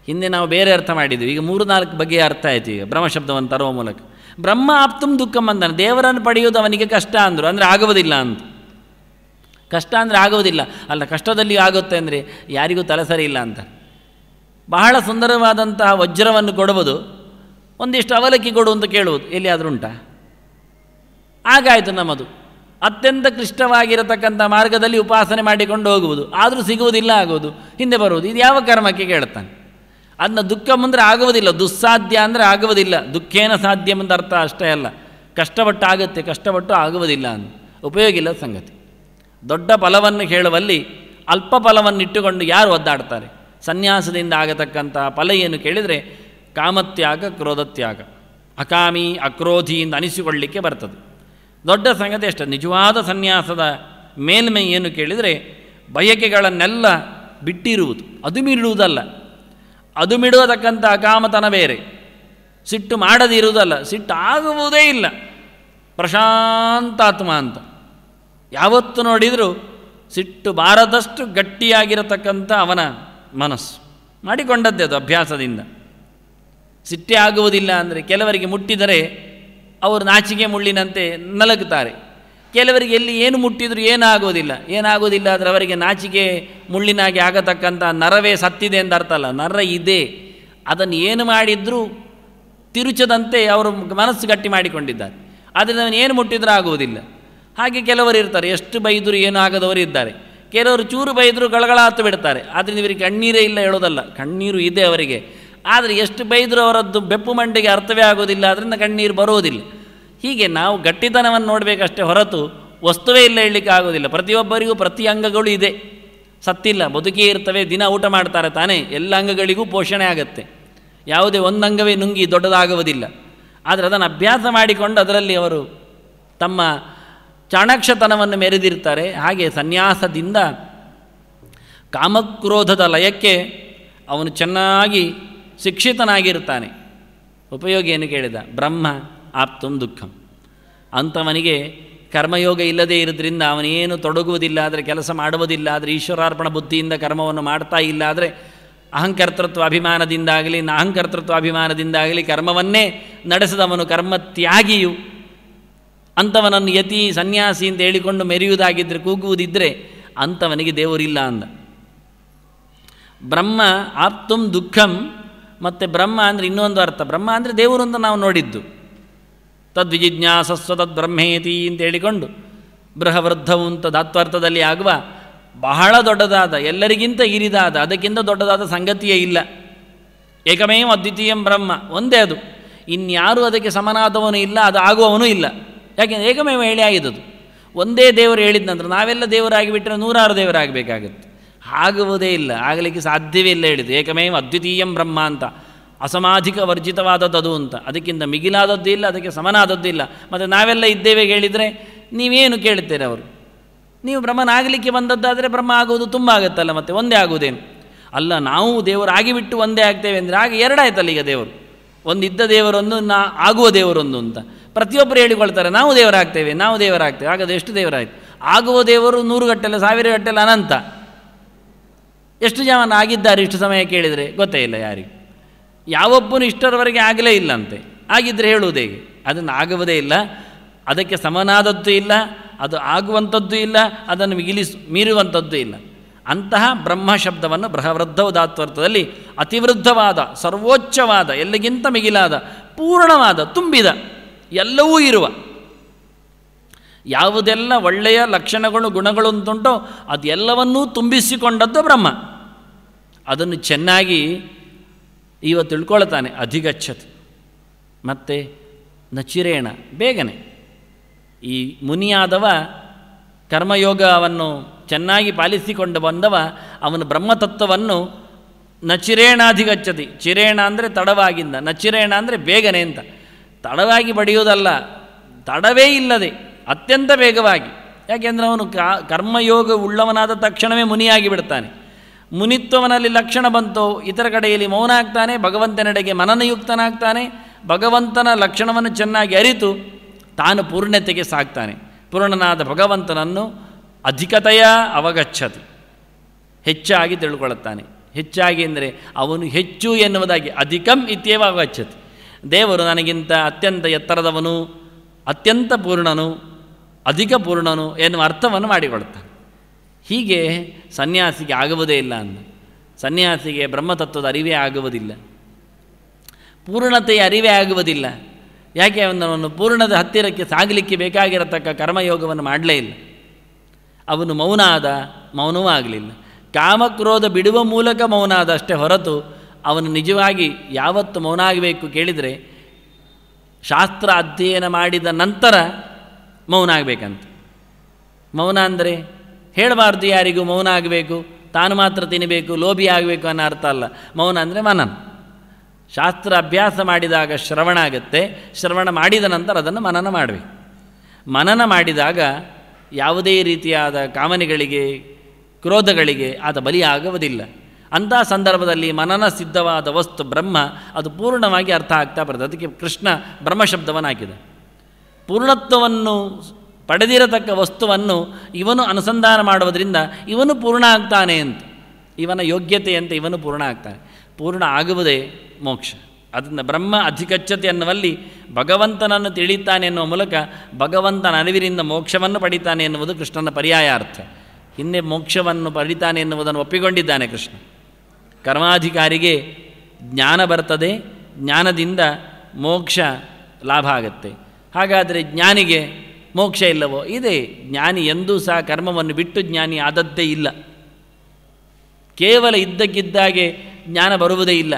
ಹಿಂದೆ ನಾವು ಬೇರೆ ಅರ್ಥ ಮಾಡಿದ್ದೀವಿ ಈಗ ಮೂರು ನಾಲ್ಕು ಬಗೆಯ ಅರ್ಥ ಆಯಿತು ಈಗ ಬ್ರಹ್ಮಶಬ್ದವನ್ನು ತರುವ ಮೂಲಕ ಬ್ರಹ್ಮ ಆಪ್ತಂ ದುಃಖ ಅಂದಾನೆ ದೇವರನ್ನು ಪಡೆಯೋದು ಅವನಿಗೆ ಕಷ್ಟ ಅಂದರು ಅಂದರೆ ಆಗುವುದಿಲ್ಲ ಅಂತ ಕಷ್ಟ ಅಂದರೆ ಆಗುವುದಿಲ್ಲ ಅಲ್ಲ ಕಷ್ಟದಲ್ಲಿ ಆಗುತ್ತೆ ಅಂದರೆ ಯಾರಿಗೂ ತಲೆಸರಿ ಇಲ್ಲ ಅಂತ ಬಹಳ ಸುಂದರವಾದಂತಹ ವಜ್ರವನ್ನು ಕೊಡುವುದು ಒಂದಿಷ್ಟು ಅವಲಕ್ಕಿ ಕೊಡು ಅಂತ ಕೇಳುವುದು ಎಲ್ಲಿಯಾದರೂ ಉಂಟಾ ಆಗಾಯಿತು ನಮ್ಮದು ಅತ್ಯಂತ ಕ್ಲಿಷ್ಟವಾಗಿರತಕ್ಕಂಥ ಮಾರ್ಗದಲ್ಲಿ ಉಪಾಸನೆ ಮಾಡಿಕೊಂಡು ಹೋಗುವುದು ಆದರೂ ಸಿಗುವುದಿಲ್ಲ ಆಗುವುದು ಹಿಂದೆ ಬರುವುದು ಇದು ಯಾವ ಕರ್ಮಕ್ಕೆ ಕೇಳುತ್ತಾನೆ ಅದನ್ನ ದುಃಖ ಅಂದರೆ ಆಗುವುದಿಲ್ಲ ದುಸ್ಸಾಧ್ಯ ಅಂದರೆ ಆಗುವುದಿಲ್ಲ ದುಃಖೇನ ಸಾಧ್ಯ ಅಂತ ಅರ್ಥ ಅಷ್ಟೇ ಅಲ್ಲ ಕಷ್ಟಪಟ್ಟು ಆಗುತ್ತೆ ಕಷ್ಟಪಟ್ಟು ಆಗುವುದಿಲ್ಲ ಅಂತ ಉಪಯೋಗಿಲ್ಲ ಸಂಗತಿ ದೊಡ್ಡ ಫಲವನ್ನು ಹೇಳುವಲ್ಲಿ ಅಲ್ಪ ಫಲವನ್ನು ಇಟ್ಟುಕೊಂಡು ಯಾರು ಒದ್ದಾಡ್ತಾರೆ ಸನ್ಯಾಸದಿಂದ ಆಗತಕ್ಕಂಥ ಫಲ ಏನು ಕೇಳಿದರೆ ಕಾಮತ್ಯಾಗ ಕ್ರೋಧತ್ಯಾಗ ಅಕಾಮಿ ಅಕ್ರೋಧಿಯಿಂದ ಅನಿಸಿಕೊಳ್ಳಿಕ್ಕೆ ಬರ್ತದೆ ದೊಡ್ಡ ಸಂಗತಿ ಅಷ್ಟೇ ನಿಜವಾದ ಸನ್ಯಾಸದ ಮೇಲ್ಮೈ ಏನು ಕೇಳಿದರೆ ಬಯಕೆಗಳನ್ನೆಲ್ಲ ಬಿಟ್ಟಿರುವುದು ಅದು ಮೀರಿಡುವುದಲ್ಲ ಅದು ಬಿಡೋತಕ್ಕಂಥ ಅಕಾಮತನ ಬೇರೆ ಸಿಟ್ಟು ಮಾಡದಿರುವುದಲ್ಲ ಸಿಟ್ಟು ಆಗುವುದೇ ಇಲ್ಲ ಪ್ರಶಾಂತಾತ್ಮ ಅಂತ ಯಾವತ್ತು ನೋಡಿದರೂ ಸಿಟ್ಟು ಬಾರದಷ್ಟು ಗಟ್ಟಿಯಾಗಿರತಕ್ಕಂಥ ಅವನ ಮನಸ್ಸು ಮಾಡಿಕೊಂಡದ್ದೇ ಅದು ಅಭ್ಯಾಸದಿಂದ ಸಿಟ್ಟೇ ಆಗುವುದಿಲ್ಲ ಅಂದರೆ ಕೆಲವರಿಗೆ ಮುಟ್ಟಿದರೆ ಅವರು ನಾಚಿಕೆ ಮುಳ್ಳಿನಂತೆ ನಲಗುತ್ತಾರೆ ಕೆಲವರಿಗೆ ಎಲ್ಲಿ ಏನು ಮುಟ್ಟಿದ್ರು ಏನಾಗೋದಿಲ್ಲ ಏನಾಗೋದಿಲ್ಲ ಆದರೆ ಅವರಿಗೆ ನಾಚಿಕೆ ಮುಳ್ಳಿನಾಗಿ ಆಗತಕ್ಕಂಥ ನರವೇ ಸತ್ತಿದೆ ಅಂತ ಅರ್ಥ ಅಲ್ಲ ನರ ಇದೆ ಅದನ್ನು ಏನು ಮಾಡಿದರೂ ತಿರುಚದಂತೆ ಅವರು ಮನಸ್ಸು ಗಟ್ಟಿ ಮಾಡಿಕೊಂಡಿದ್ದಾರೆ ಆದ್ದರಿಂದ ಅವನು ಏನು ಮುಟ್ಟಿದ್ರೂ ಆಗುವುದಿಲ್ಲ ಹಾಗೆ ಕೆಲವರು ಇರ್ತಾರೆ ಎಷ್ಟು ಬೈದರೂ ಏನೂ ಆಗದವರು ಇದ್ದಾರೆ ಕೆಲವರು ಚೂರು ಬೈದರೂ ಗಳಗಳ ಹತ್ತು ಬಿಡ್ತಾರೆ ಆದ್ದರಿಂದ ಇವರಿಗೆ ಕಣ್ಣೀರೇ ಇಲ್ಲ ಹೇಳೋದಲ್ಲ ಕಣ್ಣೀರು ಇದೆ ಅವರಿಗೆ ಆದರೆ ಎಷ್ಟು ಬೈದರೂ ಅವರದ್ದು ಬೆಪ್ಪು ಮಂಡಿಗೆ ಅರ್ಥವೇ ಆಗೋದಿಲ್ಲ ಆದ್ದರಿಂದ ಕಣ್ಣೀರು ಬರೋದಿಲ್ಲ ಹೀಗೆ ನಾವು ಗಟ್ಟಿತನವನ್ನು ನೋಡಬೇಕಷ್ಟೇ ಹೊರತು ವಸ್ತುವೇ ಇಲ್ಲ ಹೇಳಲಿಕ್ಕೆ ಆಗೋದಿಲ್ಲ ಪ್ರತಿಯೊಬ್ಬರಿಗೂ ಪ್ರತಿ ಅಂಗಗಳು ಇದೆ ಸತ್ತಿಲ್ಲ ಬದುಕೇ ಇರ್ತವೆ ದಿನ ಊಟ ಮಾಡ್ತಾರೆ ತಾನೇ ಎಲ್ಲ ಅಂಗಗಳಿಗೂ ಪೋಷಣೆ ಆಗುತ್ತೆ ಯಾವುದೇ ಒಂದು ಅಂಗವೇ ನುಂಗಿ ದೊಡ್ಡದಾಗುವುದಿಲ್ಲ ಆದರೆ ಅದನ್ನು ಅಭ್ಯಾಸ ಮಾಡಿಕೊಂಡು ಅದರಲ್ಲಿ ಅವರು ತಮ್ಮ ಚಾಣಾಕ್ಷತನವನ್ನು ಮೆರೆದಿರ್ತಾರೆ ಹಾಗೆ ಸನ್ಯಾಸದಿಂದ ಕಾಮಕ್ರೋಧದ ಲಯಕ್ಕೆ ಅವನು ಚೆನ್ನಾಗಿ ಶಿಕ್ಷಿತನಾಗಿರ್ತಾನೆ ಉಪಯೋಗ ಏನು ಕೇಳಿದ ಬ್ರಹ್ಮ ಆಪ್ತಂ ದುಃಖಂ ಅಂಥವನಿಗೆ ಕರ್ಮಯೋಗ ಇಲ್ಲದೇ ಇರೋದ್ರಿಂದ ಅವನೇನು ತೊಡಗುವುದಿಲ್ಲ ಆದರೆ ಕೆಲಸ ಮಾಡುವುದಿಲ್ಲ ಆದರೆ ಈಶ್ವರಾರ್ಪಣ ಬುದ್ಧಿಯಿಂದ ಕರ್ಮವನ್ನು ಮಾಡ್ತಾ ಇಲ್ಲ ಆದರೆ ಅಹಂಕರ್ತೃತ್ವ ಅಭಿಮಾನದಿಂದಾಗಲಿ ನಾಹಂಕರ್ತೃತ್ವ ಅಭಿಮಾನದಿಂದಾಗಲಿ ಕರ್ಮವನ್ನೇ ನಡೆಸಿದವನು ಕರ್ಮ ತ್ಯಾಗಿಯು ಅಂಥವನನ್ನು ಯತಿ ಸನ್ಯಾಸಿ ಅಂತ ಹೇಳಿಕೊಂಡು ಮೆರೆಯುವುದಾಗಿದ್ದರೆ ಕೂಗುವುದಿದ್ದರೆ ಅಂಥವನಿಗೆ ದೇವರಿಲ್ಲ ಅಂದ ಬ್ರಹ್ಮ ಆಪ್ತುಂ ದುಃಖಂ ಮತ್ತು ಬ್ರಹ್ಮ ಅಂದರೆ ಇನ್ನೊಂದು ಅರ್ಥ ಬ್ರಹ್ಮ ಅಂದರೆ ದೇವರು ಅಂತ ನಾವು ನೋಡಿದ್ದು ತದ್ವಿಜಿಜ್ಞಾಸಸ್ವ ತದ್ಬ್ರಹ್ಮೇತಿ ಅಂತ ಹೇಳಿಕೊಂಡು ಬೃಹವೃದ್ಧವು ಅಂತ ದಾತ್ವಾರ್ಥದಲ್ಲಿ ಆಗುವ ಬಹಳ ದೊಡ್ಡದಾದ ಎಲ್ಲರಿಗಿಂತ ಇರಿದಾದ ಅದಕ್ಕಿಂತ ದೊಡ್ಡದಾದ ಸಂಗತಿಯೇ ಇಲ್ಲ ಏಕಮೇವ ಅದ್ವಿತೀಯಂ ಬ್ರಹ್ಮ ಒಂದೇ ಅದು ಇನ್ಯಾರೂ ಅದಕ್ಕೆ ಸಮನಾದವನು ಇಲ್ಲ ಅದು ಆಗುವವನು ಇಲ್ಲ ಯಾಕೆಂದರೆ ಏಕಮೇವ ಹೇಳಿ ಆಗಿದ್ದದು ಒಂದೇ ದೇವರು ಹೇಳಿದ ನಂತರ ನಾವೆಲ್ಲ ದೇವರಾಗಿ ಬಿಟ್ಟರೆ ನೂರಾರು ದೇವರಾಗಬೇಕಾಗತ್ತೆ ಆಗುವುದೇ ಇಲ್ಲ ಆಗಲಿಕ್ಕೆ ಸಾಧ್ಯವೇ ಇಲ್ಲ ಹೇಳಿದ್ದು ಏಕಮೇವ ಅದ್ವಿತೀಯಂ ಬ್ರಹ್ಮ ಅಂತ ಅಸಮಾಧಿಕ ವರ್ಜಿತವಾದದ್ದು ಅಂತ ಅದಕ್ಕಿಂತ ಮಿಗಿಲಾದದ್ದು ಇಲ್ಲ ಅದಕ್ಕೆ ಸಮನಾದದ್ದು ಇಲ್ಲ ಮತ್ತು ನಾವೆಲ್ಲ ಇದ್ದೇವೆ ಹೇಳಿದರೆ ನೀವೇನು ಕೇಳ್ತೀರಿ ಅವರು ನೀವು ಬ್ರಹ್ಮನಾಗಲಿಕ್ಕೆ ಬಂದದ್ದಾದರೆ ಬ್ರಹ್ಮ ಆಗುವುದು ತುಂಬ ಆಗುತ್ತಲ್ಲ ಮತ್ತೆ ಒಂದೇ ಆಗುವುದೇನು ಅಲ್ಲ ನಾವು ದೇವರಾಗಿ ಬಿಟ್ಟು ಒಂದೇ ಆಗ್ತೇವೆ ಅಂದರೆ ಆಗ ಎರಡಾಯ್ತಲ್ಲ ಈಗ ದೇವರು ಒಂದಿದ್ದ ದೇವರೊಂದು ನಾ ಆಗುವ ದೇವರೊಂದು ಅಂತ ಪ್ರತಿಯೊಬ್ಬರು ಹೇಳಿಕೊಳ್ತಾರೆ ನಾವು ದೇವರಾಗ್ತೇವೆ ನಾವು ದೇವರಾಗ್ತೇವೆ ಆಗದು ಎಷ್ಟು ದೇವರಾಯ್ತು ಆಗುವ ದೇವರು ನೂರು ಗಟ್ಟಲೆ ಸಾವಿರ ಗಟ್ಟಲೆ ಅನಂತ ಎಷ್ಟು ಜನ ಆಗಿದ್ದಾರೆ ಇಷ್ಟು ಸಮಯ ಕೇಳಿದರೆ ಗೊತ್ತೇ ಇಲ್ಲ ಯಾರಿಗೆ ಯಾವೊಬ್ಬನು ಇಷ್ಟರವರೆಗೆ ಆಗಲೇ ಇಲ್ಲಂತೆ ಆಗಿದ್ದರೆ ಹೇಳುವುದೇ ಅದನ್ನು ಆಗುವುದೇ ಇಲ್ಲ ಅದಕ್ಕೆ ಸಮನಾದದ್ದು ಇಲ್ಲ ಅದು ಆಗುವಂಥದ್ದು ಇಲ್ಲ ಅದನ್ನು ಇಲಿಸ್ ಮೀರುವಂಥದ್ದು ಇಲ್ಲ ಅಂತಹ ಬ್ರಹ್ಮ ಶಬ್ದವನ್ನು ಬೃಹವೃದ್ಧವದಾತ್ವರ್ಥದಲ್ಲಿ ಅತಿವೃದ್ಧವಾದ ಸರ್ವೋಚ್ಚವಾದ ಎಲ್ಲಿಗಿಂತ ಮಿಗಿಲಾದ ಪೂರ್ಣವಾದ ತುಂಬಿದ ಎಲ್ಲವೂ ಇರುವ ಯಾವುದೆಲ್ಲ ಒಳ್ಳೆಯ ಲಕ್ಷಣಗಳು ಗುಣಗಳು ಅಂತುಂಟೋ ಅದೆಲ್ಲವನ್ನೂ ತುಂಬಿಸಿಕೊಂಡದ್ದು ಬ್ರಹ್ಮ ಅದನ್ನು ಚೆನ್ನಾಗಿ ಇವ ತಿಳ್ಕೊಳ್ತಾನೆ ಅಧಿಗಚ್ಚತ್ ಮತ್ತು ನಚಿರೇಣ ಬೇಗನೆ ಈ ಮುನಿಯಾದವ ಕರ್ಮಯೋಗವನ್ನು ಚೆನ್ನಾಗಿ ಪಾಲಿಸಿಕೊಂಡು ಬಂದವ ಅವನು ಬ್ರಹ್ಮತತ್ವವನ್ನು ನಚಿರೇಣಾಧಿಗಚ್ಚತಿ ಚಿರೇಣ ಅಂದರೆ ತಡವಾಗಿಂದ ನಚಿರೇಣ ಅಂದರೆ ಬೇಗನೆ ಅಂತ ತಡವಾಗಿ ಬಡಿಯುವುದಲ್ಲ ತಡವೇ ಇಲ್ಲದೆ ಅತ್ಯಂತ ವೇಗವಾಗಿ ಯಾಕೆಂದರೆ ಅವನು ಕಾ ಕರ್ಮಯೋಗ ಉಳ್ಳವನಾದ ತಕ್ಷಣವೇ ಮುನಿಯಾಗಿ ಬಿಡ್ತಾನೆ ಮುನಿತ್ವವನಲ್ಲಿ ಲಕ್ಷಣ ಬಂತು ಇತರ ಕಡೆಯಲ್ಲಿ ಮೌನ ಆಗ್ತಾನೆ ಭಗವಂತನೆಡೆಗೆ ಮನನಯುಕ್ತನಾಗ್ತಾನೆ ಭಗವಂತನ ಲಕ್ಷಣವನ್ನು ಚೆನ್ನಾಗಿ ಅರಿತು ತಾನು ಪೂರ್ಣತೆಗೆ ಸಾಕ್ತಾನೆ ಪೂರ್ಣನಾದ ಭಗವಂತನನ್ನು ಅಧಿಕತೆಯ ಅವಗಚ್ಚತಿ ಹೆಚ್ಚಾಗಿ ತಿಳ್ಕೊಳ್ಳುತ್ತಾನೆ ಹೆಚ್ಚಾಗಿ ಅಂದರೆ ಅವನು ಹೆಚ್ಚು ಎನ್ನುವುದಾಗಿ ಅಧಿಕಂ ಇತ್ಯೇವ ಅವಗಚ್ಚತಿ ದೇವರು ನನಗಿಂತ ಅತ್ಯಂತ ಎತ್ತರದವನು ಅತ್ಯಂತ ಪೂರ್ಣನು ಅಧಿಕ ಪೂರ್ಣನು ಎನ್ನುವ ಅರ್ಥವನ್ನು ಮಾಡಿಕೊಳ್ತಾನೆ ಹೀಗೆ ಸನ್ಯಾಸಿಗೆ ಆಗುವುದೇ ಇಲ್ಲ ಅಂದ ಸನ್ಯಾಸಿಗೆ ಬ್ರಹ್ಮತತ್ವದ ಅರಿವೇ ಆಗುವುದಿಲ್ಲ ಪೂರ್ಣತೆಯ ಅರಿವೇ ಆಗುವುದಿಲ್ಲ ಯಾಕೆ ಅವನು ಪೂರ್ಣದ ಹತ್ತಿರಕ್ಕೆ ಸಾಗಲಿಕ್ಕೆ ಬೇಕಾಗಿರತಕ್ಕ ಕರ್ಮಯೋಗವನ್ನು ಮಾಡಲೇ ಇಲ್ಲ ಅವನು ಮೌನ ಆದ ಮೌನವೂ ಆಗಲಿಲ್ಲ ಕಾಮಕ್ರೋಧ ಬಿಡುವ ಮೂಲಕ ಮೌನ ಆದ ಅಷ್ಟೇ ಹೊರತು ಅವನು ನಿಜವಾಗಿ ಯಾವತ್ತು ಮೌನ ಆಗಬೇಕು ಕೇಳಿದರೆ ಶಾಸ್ತ್ರ ಅಧ್ಯಯನ ಮಾಡಿದ ನಂತರ ಮೌನ ಆಗಬೇಕಂತ ಮೌನ ಅಂದರೆ ಹೇಳಬಾರ್ದು ಯಾರಿಗೂ ಮೌನ ಆಗಬೇಕು ತಾನು ಮಾತ್ರ ತಿನ್ನಬೇಕು ಲೋಭಿ ಆಗಬೇಕು ಅನ್ನೋ ಅರ್ಥ ಅಲ್ಲ ಮೌನ ಅಂದರೆ ಮನನ ಶಾಸ್ತ್ರ ಅಭ್ಯಾಸ ಮಾಡಿದಾಗ ಶ್ರವಣ ಆಗುತ್ತೆ ಶ್ರವಣ ಮಾಡಿದ ನಂತರ ಅದನ್ನು ಮನನ ಮಾಡಬೇಕು ಮನನ ಮಾಡಿದಾಗ ಯಾವುದೇ ರೀತಿಯಾದ ಕಾಮನೆಗಳಿಗೆ ಕ್ರೋಧಗಳಿಗೆ ಆತ ಬಲಿಯಾಗುವುದಿಲ್ಲ ಅಂಥ ಸಂದರ್ಭದಲ್ಲಿ ಮನನ ಸಿದ್ಧವಾದ ವಸ್ತು ಬ್ರಹ್ಮ ಅದು ಪೂರ್ಣವಾಗಿ ಅರ್ಥ ಆಗ್ತಾ ಬರ್ತದೆ ಅದಕ್ಕೆ ಕೃಷ್ಣ ಬ್ರಹ್ಮಶಬ್ದವನ್ನು ಹಾಕಿದ ಪೂರ್ಣತ್ವವನ್ನು ಪಡೆದಿರತಕ್ಕ ವಸ್ತುವನ್ನು ಇವನು ಅನುಸಂಧಾನ ಮಾಡುವುದರಿಂದ ಇವನು ಪೂರ್ಣ ಆಗ್ತಾನೆ ಅಂತ ಇವನ ಯೋಗ್ಯತೆಯಂತೆ ಇವನು ಪೂರ್ಣ ಆಗ್ತಾನೆ ಪೂರ್ಣ ಆಗುವುದೇ ಮೋಕ್ಷ ಅದನ್ನು ಬ್ರಹ್ಮ ಅಧಿಕಚ್ಚತೆ ಅನ್ನುವಲ್ಲಿ ಭಗವಂತನನ್ನು ತಿಳಿತಾನೆ ಎನ್ನುವ ಮೂಲಕ ಭಗವಂತನ ಅರಿವಿನಿಂದ ಮೋಕ್ಷವನ್ನು ಪಡಿತಾನೆ ಎನ್ನುವುದು ಕೃಷ್ಣನ ಪರ್ಯಾಯ ಅರ್ಥ ಹಿಂದೆ ಮೋಕ್ಷವನ್ನು ಪಡಿತಾನೆ ಎನ್ನುವುದನ್ನು ಒಪ್ಪಿಕೊಂಡಿದ್ದಾನೆ ಕೃಷ್ಣ ಕರ್ಮಾಧಿಕಾರಿಗೆ ಜ್ಞಾನ ಬರ್ತದೆ ಜ್ಞಾನದಿಂದ ಮೋಕ್ಷ ಲಾಭ ಆಗುತ್ತೆ ಹಾಗಾದರೆ ಜ್ಞಾನಿಗೆ ಮೋಕ್ಷ ಇಲ್ಲವೋ ಇದೆ ಜ್ಞಾನಿ ಎಂದೂ ಸಹ ಕರ್ಮವನ್ನು ಬಿಟ್ಟು ಜ್ಞಾನಿ ಆದದ್ದೇ ಇಲ್ಲ ಕೇವಲ ಇದ್ದಕ್ಕಿದ್ದಾಗೆ ಜ್ಞಾನ ಬರುವುದೇ ಇಲ್ಲ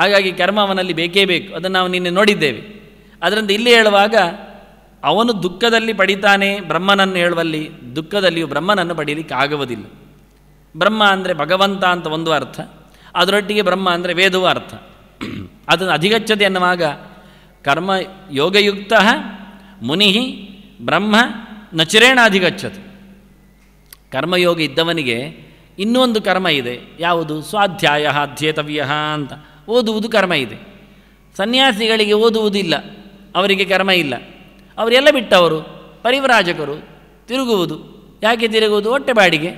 ಹಾಗಾಗಿ ಕರ್ಮ ಅವನಲ್ಲಿ ಬೇಕೇ ಬೇಕು ಅದನ್ನು ನಾವು ನಿನ್ನೆ ನೋಡಿದ್ದೇವೆ ಅದರಿಂದ ಇಲ್ಲಿ ಹೇಳುವಾಗ ಅವನು ದುಃಖದಲ್ಲಿ ಪಡಿತಾನೆ ಬ್ರಹ್ಮನನ್ನು ಹೇಳುವಲ್ಲಿ ದುಃಖದಲ್ಲಿಯೂ ಬ್ರಹ್ಮನನ್ನು ಪಡೆಯಲಿಕ್ಕೆ ಆಗುವುದಿಲ್ಲ ಬ್ರಹ್ಮ ಅಂದರೆ ಭಗವಂತ ಅಂತ ಒಂದು ಅರ್ಥ ಅದರೊಟ್ಟಿಗೆ ಬ್ರಹ್ಮ ಅಂದರೆ ವೇದವೂ ಅರ್ಥ ಅದನ್ನು ಅಧಿಗಚ್ಚದೆ ಎನ್ನುವಾಗ ಕರ್ಮ ಯೋಗಯುಕ್ತ ಮುನಿ ಬ್ರಹ್ಮ ನಚರೇಣಾಧಿಗಚ್ಚತಿ ಕರ್ಮಯೋಗ ಇದ್ದವನಿಗೆ ಇನ್ನೊಂದು ಕರ್ಮ ಇದೆ ಯಾವುದು ಸ್ವಾಧ್ಯಾಯ ಅಧ್ಯೇತವ್ಯ ಅಂತ ಓದುವುದು ಕರ್ಮ ಇದೆ ಸನ್ಯಾಸಿಗಳಿಗೆ ಓದುವುದಿಲ್ಲ ಅವರಿಗೆ ಕರ್ಮ ಇಲ್ಲ ಅವರೆಲ್ಲ ಬಿಟ್ಟವರು ಪರಿವ್ರಾಜಕರು ತಿರುಗುವುದು ಯಾಕೆ ತಿರುಗುವುದು ಹೊಟ್ಟೆ ಬಾಡಿಗೆ